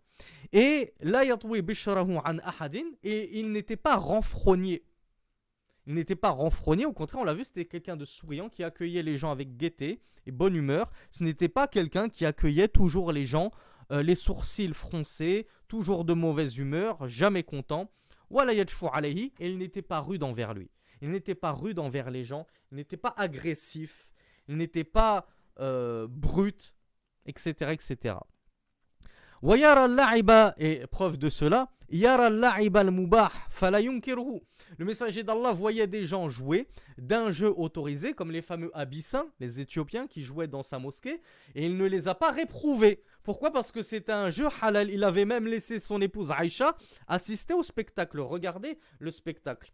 Et la an ahadin, et il n'était pas renfrogné. Il n'était pas renfrogné, au contraire, on l'a vu, c'était quelqu'un de souriant qui accueillait les gens avec gaieté et bonne humeur. Ce n'était pas quelqu'un qui accueillait toujours les gens, euh, les sourcils froncés, toujours de mauvaise humeur, jamais content et il n'était pas rude envers lui. Il n'était pas rude envers les gens, il n'était pas agressif, il n'était pas euh, brut, etc. etc. Et preuve de cela, le messager d'Allah voyait des gens jouer d'un jeu autorisé, comme les fameux abyssins, les Éthiopiens qui jouaient dans sa mosquée, et il ne les a pas réprouvés. Pourquoi Parce que c'était un jeu halal. Il avait même laissé son épouse Aïcha assister au spectacle, regarder le spectacle.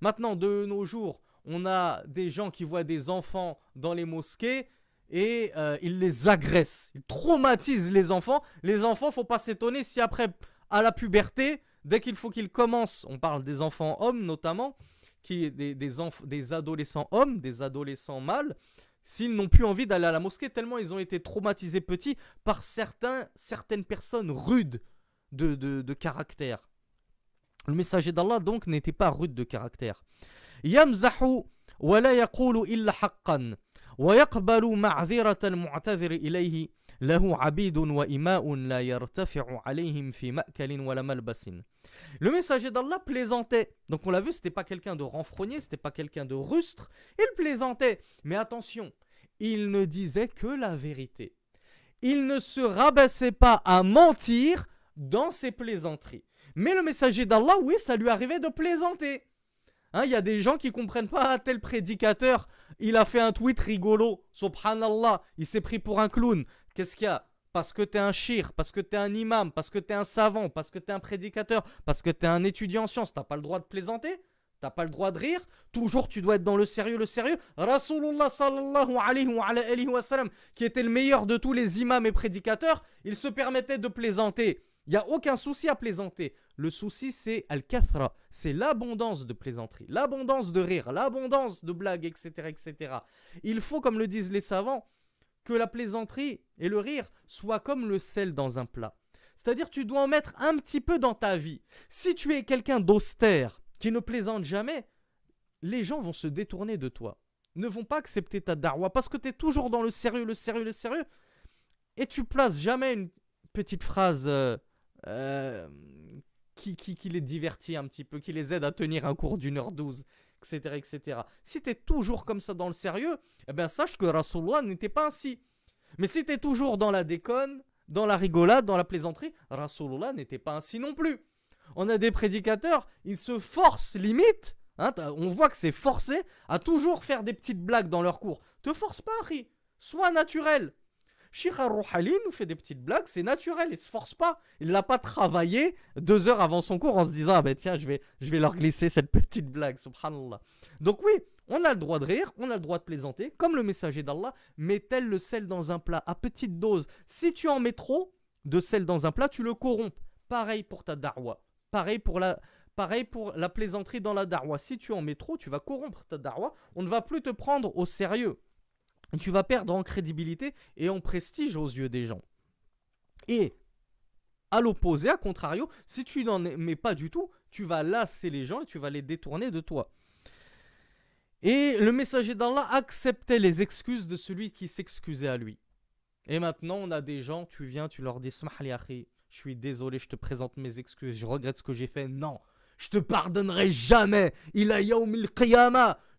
Maintenant, de nos jours, on a des gens qui voient des enfants dans les mosquées et euh, ils les agressent, ils traumatisent les enfants. Les enfants, faut pas s'étonner si après, à la puberté, dès qu'il faut qu'ils commencent, on parle des enfants hommes notamment, des adolescents hommes, des adolescents mâles, s'ils n'ont plus envie d'aller à la mosquée, tellement ils ont été traumatisés petits par certains, certaines personnes rudes de, caractère. Le messager d'Allah donc n'était pas rude de caractère. Yamzahu wa la illa haqqan wa ilayhi le messager d'Allah plaisantait. Donc on l'a vu, c'était pas quelqu'un de renfrogné, c'était pas quelqu'un de rustre. Il plaisantait. Mais attention, il ne disait que la vérité. Il ne se rabassait pas à mentir dans ses plaisanteries. Mais le messager d'Allah, oui, ça lui arrivait de plaisanter. Hein, il y a des gens qui comprennent pas, un ah, tel prédicateur, il a fait un tweet rigolo, subhanallah, il s'est pris pour un clown. Qu'est-ce qu'il y a Parce que t'es un shir, parce que t'es un imam, parce que t'es un savant, parce que t'es un prédicateur, parce que t'es un étudiant en sciences, t'as pas le droit de plaisanter T'as pas le droit de rire, toujours tu dois être dans le sérieux, le sérieux. Rasulullah sallallahu alayhi wa, sallam, qui était le meilleur de tous les imams et prédicateurs, il se permettait de plaisanter. Il n'y a aucun souci à plaisanter. Le souci, c'est al-kathra, c'est l'abondance de plaisanterie, l'abondance de rire, l'abondance de blagues, etc., etc. Il faut, comme le disent les savants, que la plaisanterie et le rire soient comme le sel dans un plat. C'est-à-dire tu dois en mettre un petit peu dans ta vie. Si tu es quelqu'un d'austère, qui ne plaisante jamais, les gens vont se détourner de toi. Ne vont pas accepter ta darwa parce que tu es toujours dans le sérieux, le sérieux, le sérieux. Et tu places jamais une petite phrase euh, euh, qui, qui, qui les divertit un petit peu, qui les aide à tenir un cours d'une heure douze etc. etc. Si toujours comme ça dans le sérieux, eh bien sache que Rasulullah n'était pas ainsi. Mais si es toujours dans la déconne, dans la rigolade, dans la plaisanterie, Rasulullah n'était pas ainsi non plus. On a des prédicateurs, ils se forcent limite, hein, on voit que c'est forcé, à toujours faire des petites blagues dans leur cours. Te force pas, Harry. Sois naturel. Shikhar Rouhali nous fait des petites blagues, c'est naturel, il se force pas. Il l'a pas travaillé deux heures avant son cours en se disant, ah ben tiens, je vais, je vais leur glisser cette petite blague, subhanallah. Donc oui, on a le droit de rire, on a le droit de plaisanter, comme le messager d'Allah, met-elle le sel dans un plat à petite dose. Si tu en mets trop de sel dans un plat, tu le corromps. Pareil pour ta darwa, pareil pour la, Pareil pour la plaisanterie dans la darwa. Si tu en mets trop, tu vas corrompre ta darwa. On ne va plus te prendre au sérieux tu vas perdre en crédibilité et en prestige aux yeux des gens. Et à l'opposé, à contrario, si tu n'en mets pas du tout, tu vas lasser les gens et tu vas les détourner de toi. Et le messager d'Allah acceptait les excuses de celui qui s'excusait à lui. Et maintenant, on a des gens, tu viens, tu leur dis je suis désolé, je te présente mes excuses, je regrette ce que j'ai fait. Non, je te pardonnerai jamais. Il a Yaumil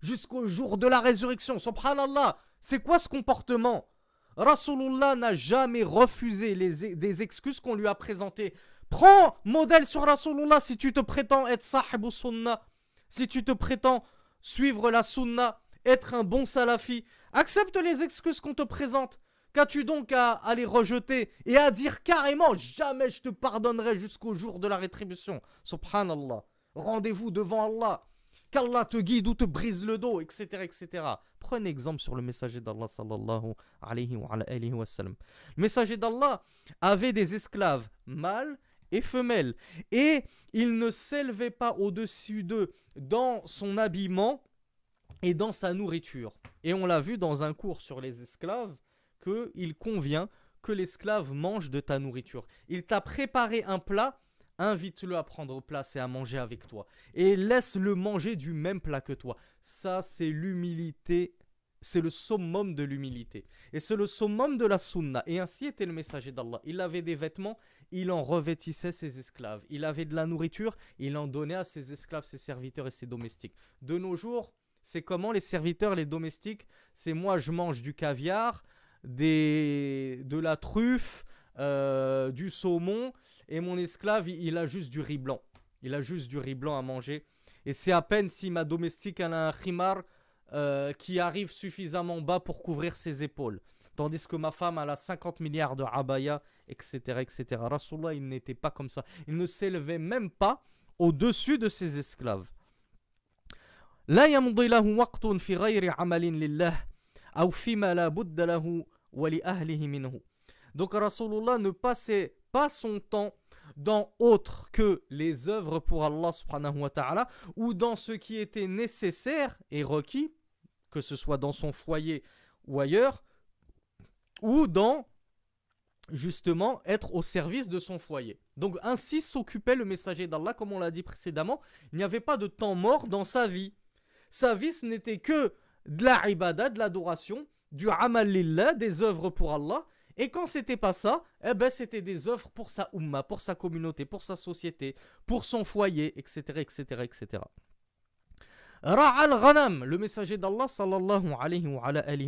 jusqu'au jour de la résurrection. Subhanallah, c'est quoi ce comportement Rasulullah n'a jamais refusé les, e, des excuses qu'on lui a présentées. Prends modèle sur Rasulullah si tu te prétends être sahib sunnah, si tu te prétends suivre la sunnah, être un bon salafi. Accepte les excuses qu'on te présente. Qu'as-tu donc à, à, les rejeter et à dire carrément jamais je te pardonnerai jusqu'au jour de la rétribution Subhanallah. Rendez-vous devant Allah qu'Allah te guide ou te brise le dos, etc. etc. Prenez exemple sur le messager d'Allah sallallahu alayhi wa, Le messager d'Allah avait des esclaves mâles et femelles, et il ne s'élevait pas au-dessus d'eux dans son habillement et dans sa nourriture. Et on l'a vu dans un cours sur les esclaves que il convient que l'esclave mange de ta nourriture. Il t'a préparé un plat invite-le à prendre place et à manger avec toi. Et laisse-le manger du même plat que toi. Ça, c'est l'humilité. C'est le summum de l'humilité. Et c'est le summum de la sunna. Et ainsi était le messager d'Allah. Il avait des vêtements, il en revêtissait ses esclaves. Il avait de la nourriture, il en donnait à ses esclaves, ses serviteurs et ses domestiques. De nos jours, c'est comment les serviteurs, les domestiques, c'est moi je mange du caviar, des, de la truffe, euh, du saumon et mon esclave, il a juste du riz blanc. Il a juste du riz blanc à manger. Et c'est à peine si ma domestique elle a un khimar euh, qui arrive suffisamment bas pour couvrir ses épaules. Tandis que ma femme, elle a 50 milliards de abaya, etc. etc. Rasulullah, il n'était pas comme ça. Il ne s'élevait même pas au-dessus de ses esclaves. لا Donc ne passait pas son temps dans autre que les œuvres pour Allah subhanahu wa ta'ala ou dans ce qui était nécessaire et requis, que ce soit dans son foyer ou ailleurs, ou dans justement être au service de son foyer. Donc ainsi s'occupait le messager d'Allah, comme on l'a dit précédemment, il n'y avait pas de temps mort dans sa vie. Sa vie, ce n'était que de la ibada, de l'adoration, du amalillah, des œuvres pour Allah, et quand c'était pas ça, eh ben c'était des œuvres pour sa umma, pour sa communauté, pour sa société, pour son foyer, etc., etc., etc. Ra'al Ghanam, le messager d'Allah sallallahu alayhi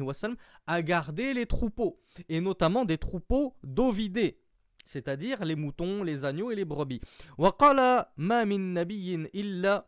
wa, sallam, a gardé les troupeaux, et notamment des troupeaux d'ovidés, c'est-à-dire les moutons, les agneaux et les brebis. Wa qala ma illa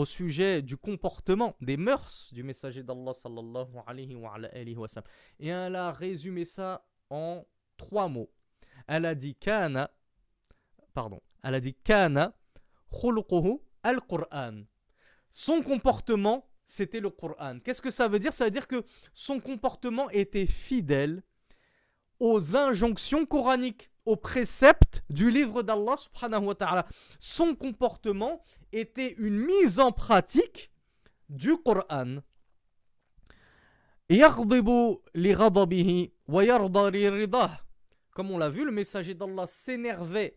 au sujet du comportement, des mœurs du messager d'Allah sallallahu alayhi wa, Et elle a résumé ça en trois mots. Elle a dit kana, pardon, elle a dit kana al-Qur'an. Son comportement, c'était le Qur'an. Qu'est-ce que ça veut dire Ça veut dire que son comportement était fidèle aux injonctions coraniques, aux préceptes du livre d'Allah subhanahu wa ta'ala. Son comportement était une mise en pratique du Coran. Comme on l'a vu, le messager d'Allah s'énervait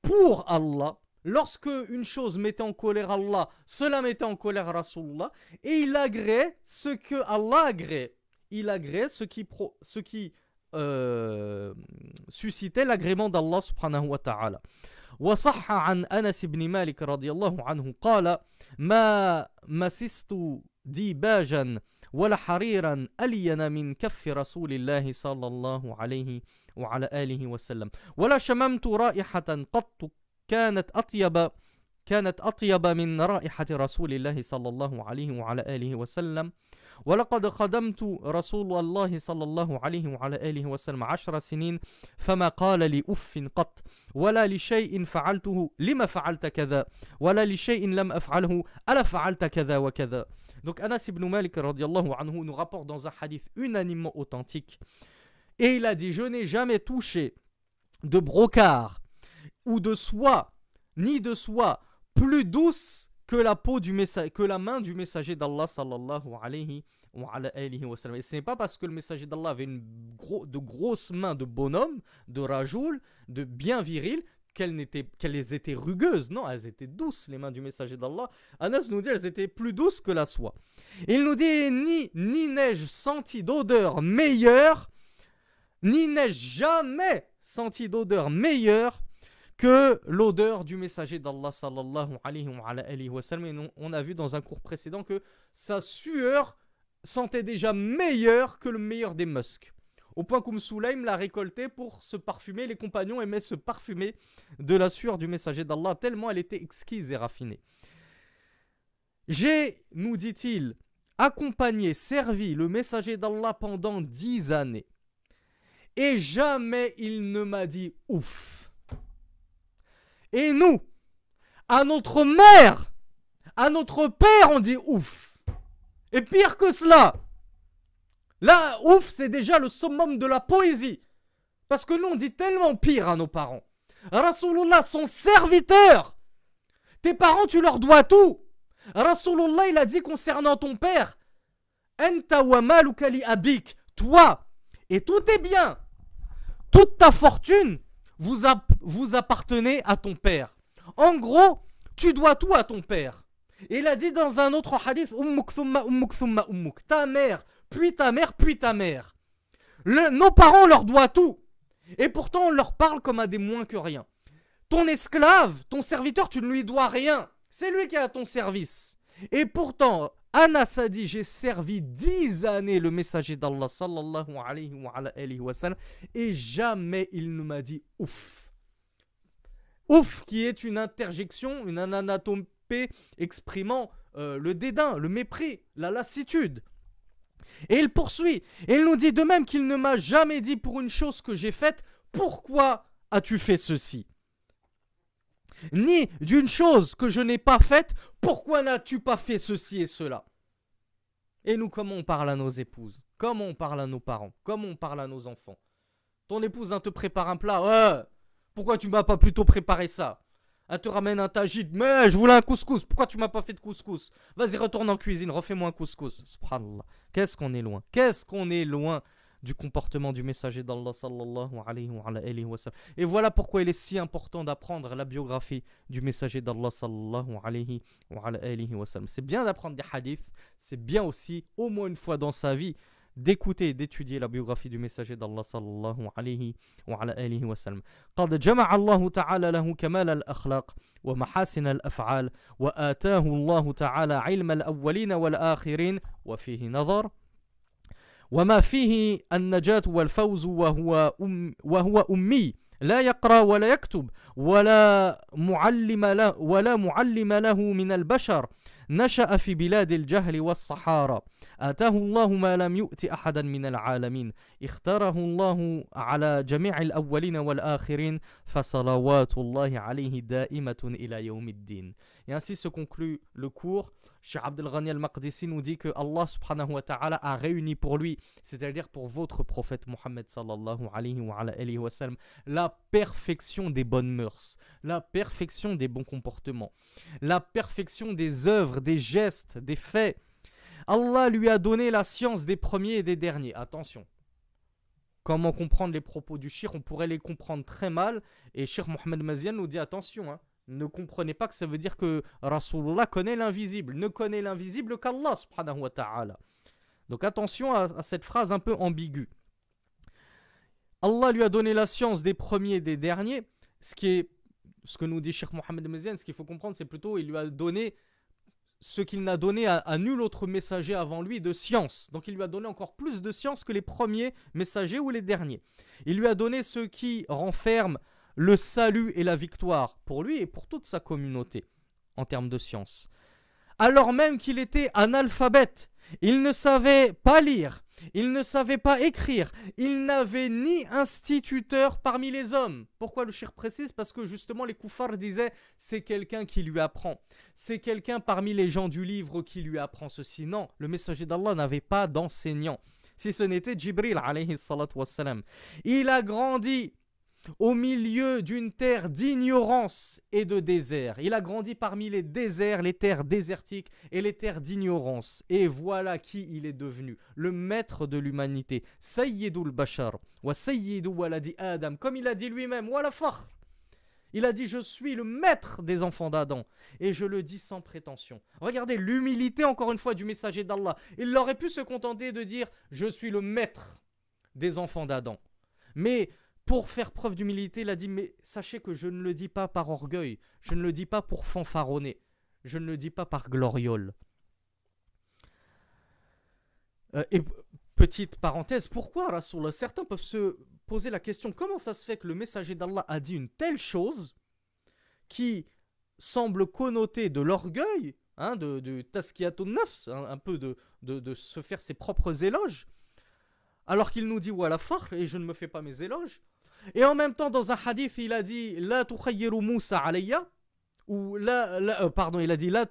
pour Allah. Lorsque une chose mettait en colère Allah, cela mettait en colère Rasulullah. Et il agréait ce que Allah agréait. Il agréait ce qui, ce qui euh, suscitait l'agrément d'Allah subhanahu wa ta'ala. وصح عن أنس بن مالك رضي الله عنه قال ما مسست ديباجا ولا حريرا ألين من كف رسول الله صلى الله عليه وعلى آله وسلم ولا شممت رائحة قط كانت أطيب كانت أطيب من رائحة رسول الله صلى الله عليه وعلى آله وسلم ولقد خدمت رسول الله صلى الله عليه وعلى آله وسلم عشر سنين فما قال لي أف قط ولا لشيء فعلته لما فعلت كذا ولا لشيء لم أفعله ألا فعلت كذا وكذا Donc Anas ibn Malik radiallahu anhu nous rapporte dans un hadith unanimement authentique et il a dit je n'ai jamais touché de brocart ou de soie ni de soie plus douce que la peau du message, que la main du messager d'Allah sallallahu alayhi wa, wa sallam. Et ce n'est pas parce que le messager d'Allah avait une gros, de grosses mains de bonhomme, de rajoul, de bien viril, qu'elles étaient, qu'elles étaient rugueuses. Non, elles étaient douces, les mains du messager d'Allah. Anas nous dit elles étaient plus douces que la soie. Il nous dit ni, ni n'ai-je senti d'odeur meilleure, ni n'ai-je jamais senti d'odeur meilleure que l'odeur du messager d'Allah sallallahu alayhi wa, sallam. on a vu dans un cours précédent que sa sueur sentait déjà meilleure que le meilleur des musques Au point qu'Oum l'a récolté pour se parfumer. Les compagnons aimaient se parfumer de la sueur du messager d'Allah, tellement elle était exquise et raffinée. J'ai, nous dit-il, accompagné, servi le messager d'Allah pendant dix années. Et jamais il ne m'a dit ouf. Et nous, à notre mère, à notre père, on dit ouf. Et pire que cela, là, ouf, c'est déjà le summum de la poésie. Parce que nous, on dit tellement pire à nos parents. Rasulullah, son serviteur. Tes parents, tu leur dois tout. Rasulullah, il a dit concernant ton père Enta abik. Toi et tout est bien. toute ta fortune vous, vous appartenez à ton père. En gros, tu dois tout à ton père. Et il a dit dans un autre hadith Ummuk Ta mère, puis ta mère, puis ta mère. Le, nos parents leur doivent tout. Et pourtant, on leur parle comme à des moins que rien. Ton esclave, ton serviteur, tu ne lui dois rien. C'est lui qui est à ton service. Et pourtant, Anas a dit J'ai servi dix années le messager d'Allah sallallahu alayhi wa, sallam, et jamais il ne m'a dit ouf. Ouf, qui est une interjection, une anatomie exprimant euh, le dédain, le mépris, la lassitude. Et il poursuit, et il nous dit de même qu'il ne m'a jamais dit pour une chose que j'ai faite Pourquoi as-tu fait ceci ni d'une chose que je n'ai pas faite, pourquoi n'as-tu pas fait ceci et cela Et nous, comment on parle à nos épouses Comment on parle à nos parents Comment on parle à nos enfants Ton épouse hein, te prépare un plat, pourquoi tu ne m'as pas plutôt préparé ça elle te ramène un tagite Mais je voulais un couscous. Pourquoi tu m'as pas fait de couscous Vas-y, retourne en cuisine. Refais-moi un couscous. Qu'est-ce qu'on est loin. Qu'est-ce qu'on est loin du comportement du messager d'Allah sallallahu alayhi wa, wa sallam. Et voilà pourquoi il est si important d'apprendre la biographie du messager d'Allah sallallahu alayhi wa, wa sallam. C'est bien d'apprendre des hadiths, c'est bien aussi, au moins une fois dans sa vie, d'écouter et d'étudier la biographie du messager d'Allah sallallahu alayhi wa wa sallam. akhirin wa fihi nazar » وما فيه النجاة والفوز وهو, أم وهو أمي لا يقرأ ولا يكتب ولا معلم له ولا معلم له من البشر نشأ في بلاد الجهل والصحارى آتاه الله ما لم يؤت أحدا من العالمين اختاره الله على جميع الأولين والآخرين فصلوات الله عليه دائمة إلى يوم الدين Et ainsi se conclut le cours. Cheikh Abdel Ghani al-Maqdisi nous dit que Allah subhanahu wa ta'ala a réuni pour lui, c'est-à-dire pour votre prophète Mohammed sallallahu alayhi wa, sallam, la perfection des bonnes mœurs, la perfection des bons comportements, la perfection des œuvres, des gestes, des faits. Allah lui a donné la science des premiers et des derniers. Attention, comment comprendre les propos du Shir, on pourrait les comprendre très mal. Et Shir Mohamed Mazian nous dit attention, hein, ne comprenez pas que ça veut dire que Rasulullah connaît l'invisible. Ne connaît l'invisible qu'Allah subhanahu Donc attention à, cette phrase un peu ambiguë. Allah lui a donné la science des premiers et des derniers. Ce, qui est, ce que nous dit Cheikh Mohammed Mezian, ce qu'il faut comprendre, c'est plutôt il lui a donné ce qu'il n'a donné à, à, nul autre messager avant lui de science. Donc il lui a donné encore plus de science que les premiers messagers ou les derniers. Il lui a donné ce qui renferme le salut et la victoire pour lui et pour toute sa communauté en termes de science. Alors même qu'il était analphabète, il ne savait pas lire, il ne savait pas écrire, il n'avait ni instituteur parmi les hommes. Pourquoi le chir précise Parce que justement les koufars disaient c'est quelqu'un qui lui apprend, c'est quelqu'un parmi les gens du livre qui lui apprend ceci. Non, le messager d'Allah n'avait pas d'enseignant, si ce n'était Jibril Il a grandi au milieu d'une terre d'ignorance et de désert. Il a grandi parmi les déserts, les terres désertiques et les terres d'ignorance. Et voilà qui il est devenu, le maître de l'humanité. Sayyidul Bashar, wa Sayyidu Waladi Adam, comme il a dit lui-même, fort. Il a dit Je suis le maître des enfants d'Adam. Et je le dis sans prétention. Regardez l'humilité, encore une fois, du messager d'Allah. Il aurait pu se contenter de dire Je suis le maître des enfants d'Adam. Mais pour faire preuve d'humilité, il a dit, mais sachez que je ne le dis pas par orgueil, je ne le dis pas pour fanfaronner, je ne le dis pas par gloriole. Euh, et petite parenthèse, pourquoi Rasoul Certains peuvent se poser la question, comment ça se fait que le messager d'Allah a dit une telle chose qui semble connoter de l'orgueil, hein, de, de nafs, hein, un peu de, se faire ses propres éloges, alors qu'il nous dit ou à la force et je ne me fais pas mes éloges, et en même temps, dans un hadith, il a dit La tukhayyiru Moussa alayya. Ou la, la euh, pardon, il a dit La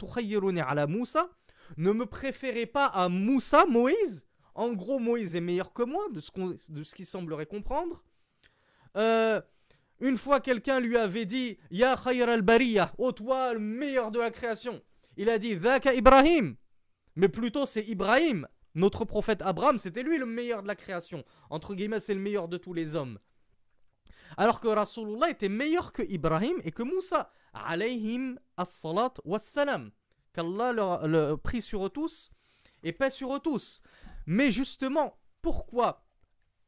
ala Moussa. Ne me préférez pas à Moussa, Moïse. En gros, Moïse est meilleur que moi, de ce, de ce qu'il semblerait comprendre. Euh, une fois, quelqu'un lui avait dit Ya khayr al-bariya, ô toi, le meilleur de la création. Il a dit Zaka Ibrahim. Mais plutôt, c'est Ibrahim. Notre prophète Abraham, c'était lui le meilleur de la création. Entre guillemets, c'est le meilleur de tous les hommes. Alors que Rasulullah était meilleur que Ibrahim et que Moussa. Alayhim as-salat al-salam, Qu'Allah le, le prie sur eux tous et paix sur eux tous. Mais justement, pourquoi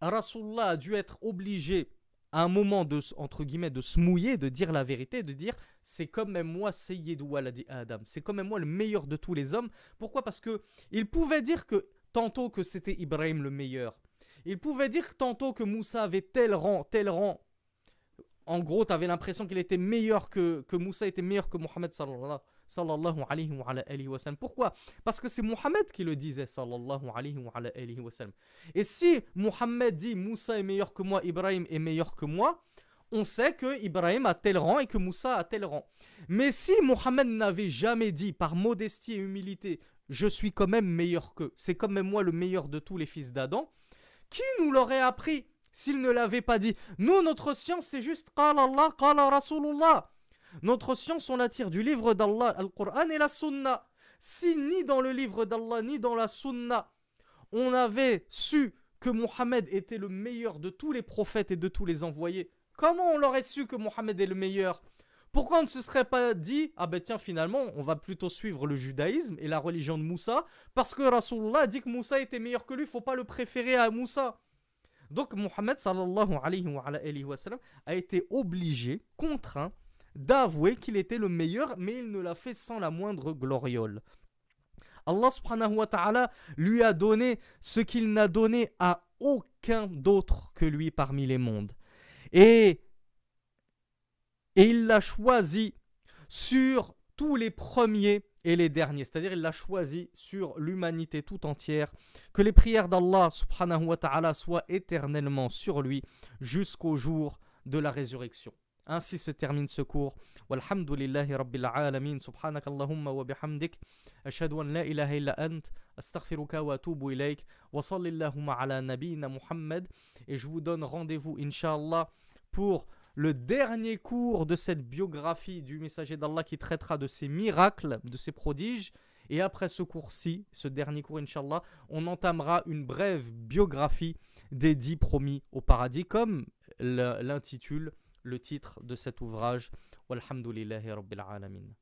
Rasulullah a dû être obligé à un moment de, entre guillemets, de se mouiller, de dire la vérité, de dire c'est quand même moi Seyyidou Waladi Adam, c'est quand même moi le meilleur de tous les hommes. Pourquoi Parce que il pouvait dire que tantôt que c'était Ibrahim le meilleur. Il pouvait dire tantôt que Moussa avait tel rang, tel rang, en gros, tu avais l'impression qu'il était meilleur que, que Moussa était meilleur que Mohammed alayhi wa, sallam. Pourquoi Parce que c'est Mohammed qui le disait alayhi wa, sallam. Et si Mohammed dit Moussa est meilleur que moi, Ibrahim est meilleur que moi, on sait que Ibrahim a tel rang et que Moussa a tel rang. Mais si Mohammed n'avait jamais dit par modestie et humilité, je suis quand même meilleur qu'eux, c'est quand même moi le meilleur de tous les fils d'Adam, qui nous l'aurait appris s'il ne l'avait pas dit. Nous, notre science, c'est juste Qala Allah, Qala Rasulullah. Notre science, on la tire du livre d'Allah, Al-Qur'an et la Sunna. Si ni dans le livre d'Allah, ni dans la Sunna, on avait su que Mohammed était le meilleur de tous les prophètes et de tous les envoyés, comment on l'aurait su que Mohammed est le meilleur pourquoi on ne se serait pas dit, ah ben tiens, finalement, on va plutôt suivre le judaïsme et la religion de Moussa, parce que Rasulullah dit que Moussa était meilleur que lui, il faut pas le préférer à Moussa. Donc Mohammed sallallahu alayhi wa, sallam, a été obligé, contraint, d'avouer qu'il était le meilleur, mais il ne l'a fait sans la moindre gloriole. Allah subhanahu wa ta'ala lui a donné ce qu'il n'a donné à aucun d'autre que lui parmi les mondes. Et, et il l'a choisi sur tous les premiers et les derniers. C'est-à-dire, il l'a choisi sur l'humanité tout entière. Que les prières d'Allah subhanahu wa ta'ala soient éternellement sur lui jusqu'au jour de la résurrection. Ainsi se termine ce cours. Walhamdulillahi rabbil alamin. Subhanakallahumma wa bihamdik. Ashhadu an la ilaha illa ant. Astaghfiruka wa atubu ilayk. Wa sallillahumma ala nabina Muhammad. Et je vous donne rendez-vous, inshallah, pour le dernier cours de cette biographie du messager d'Allah qui traitera de ses miracles, de ses prodiges. Et après ce cours-ci, ce dernier cours, inshallah, on entamera une brève biographie des dix promis au paradis, comme l'intitule le titre de cet ouvrage. Walhamdulillahi Rabbil Alamin.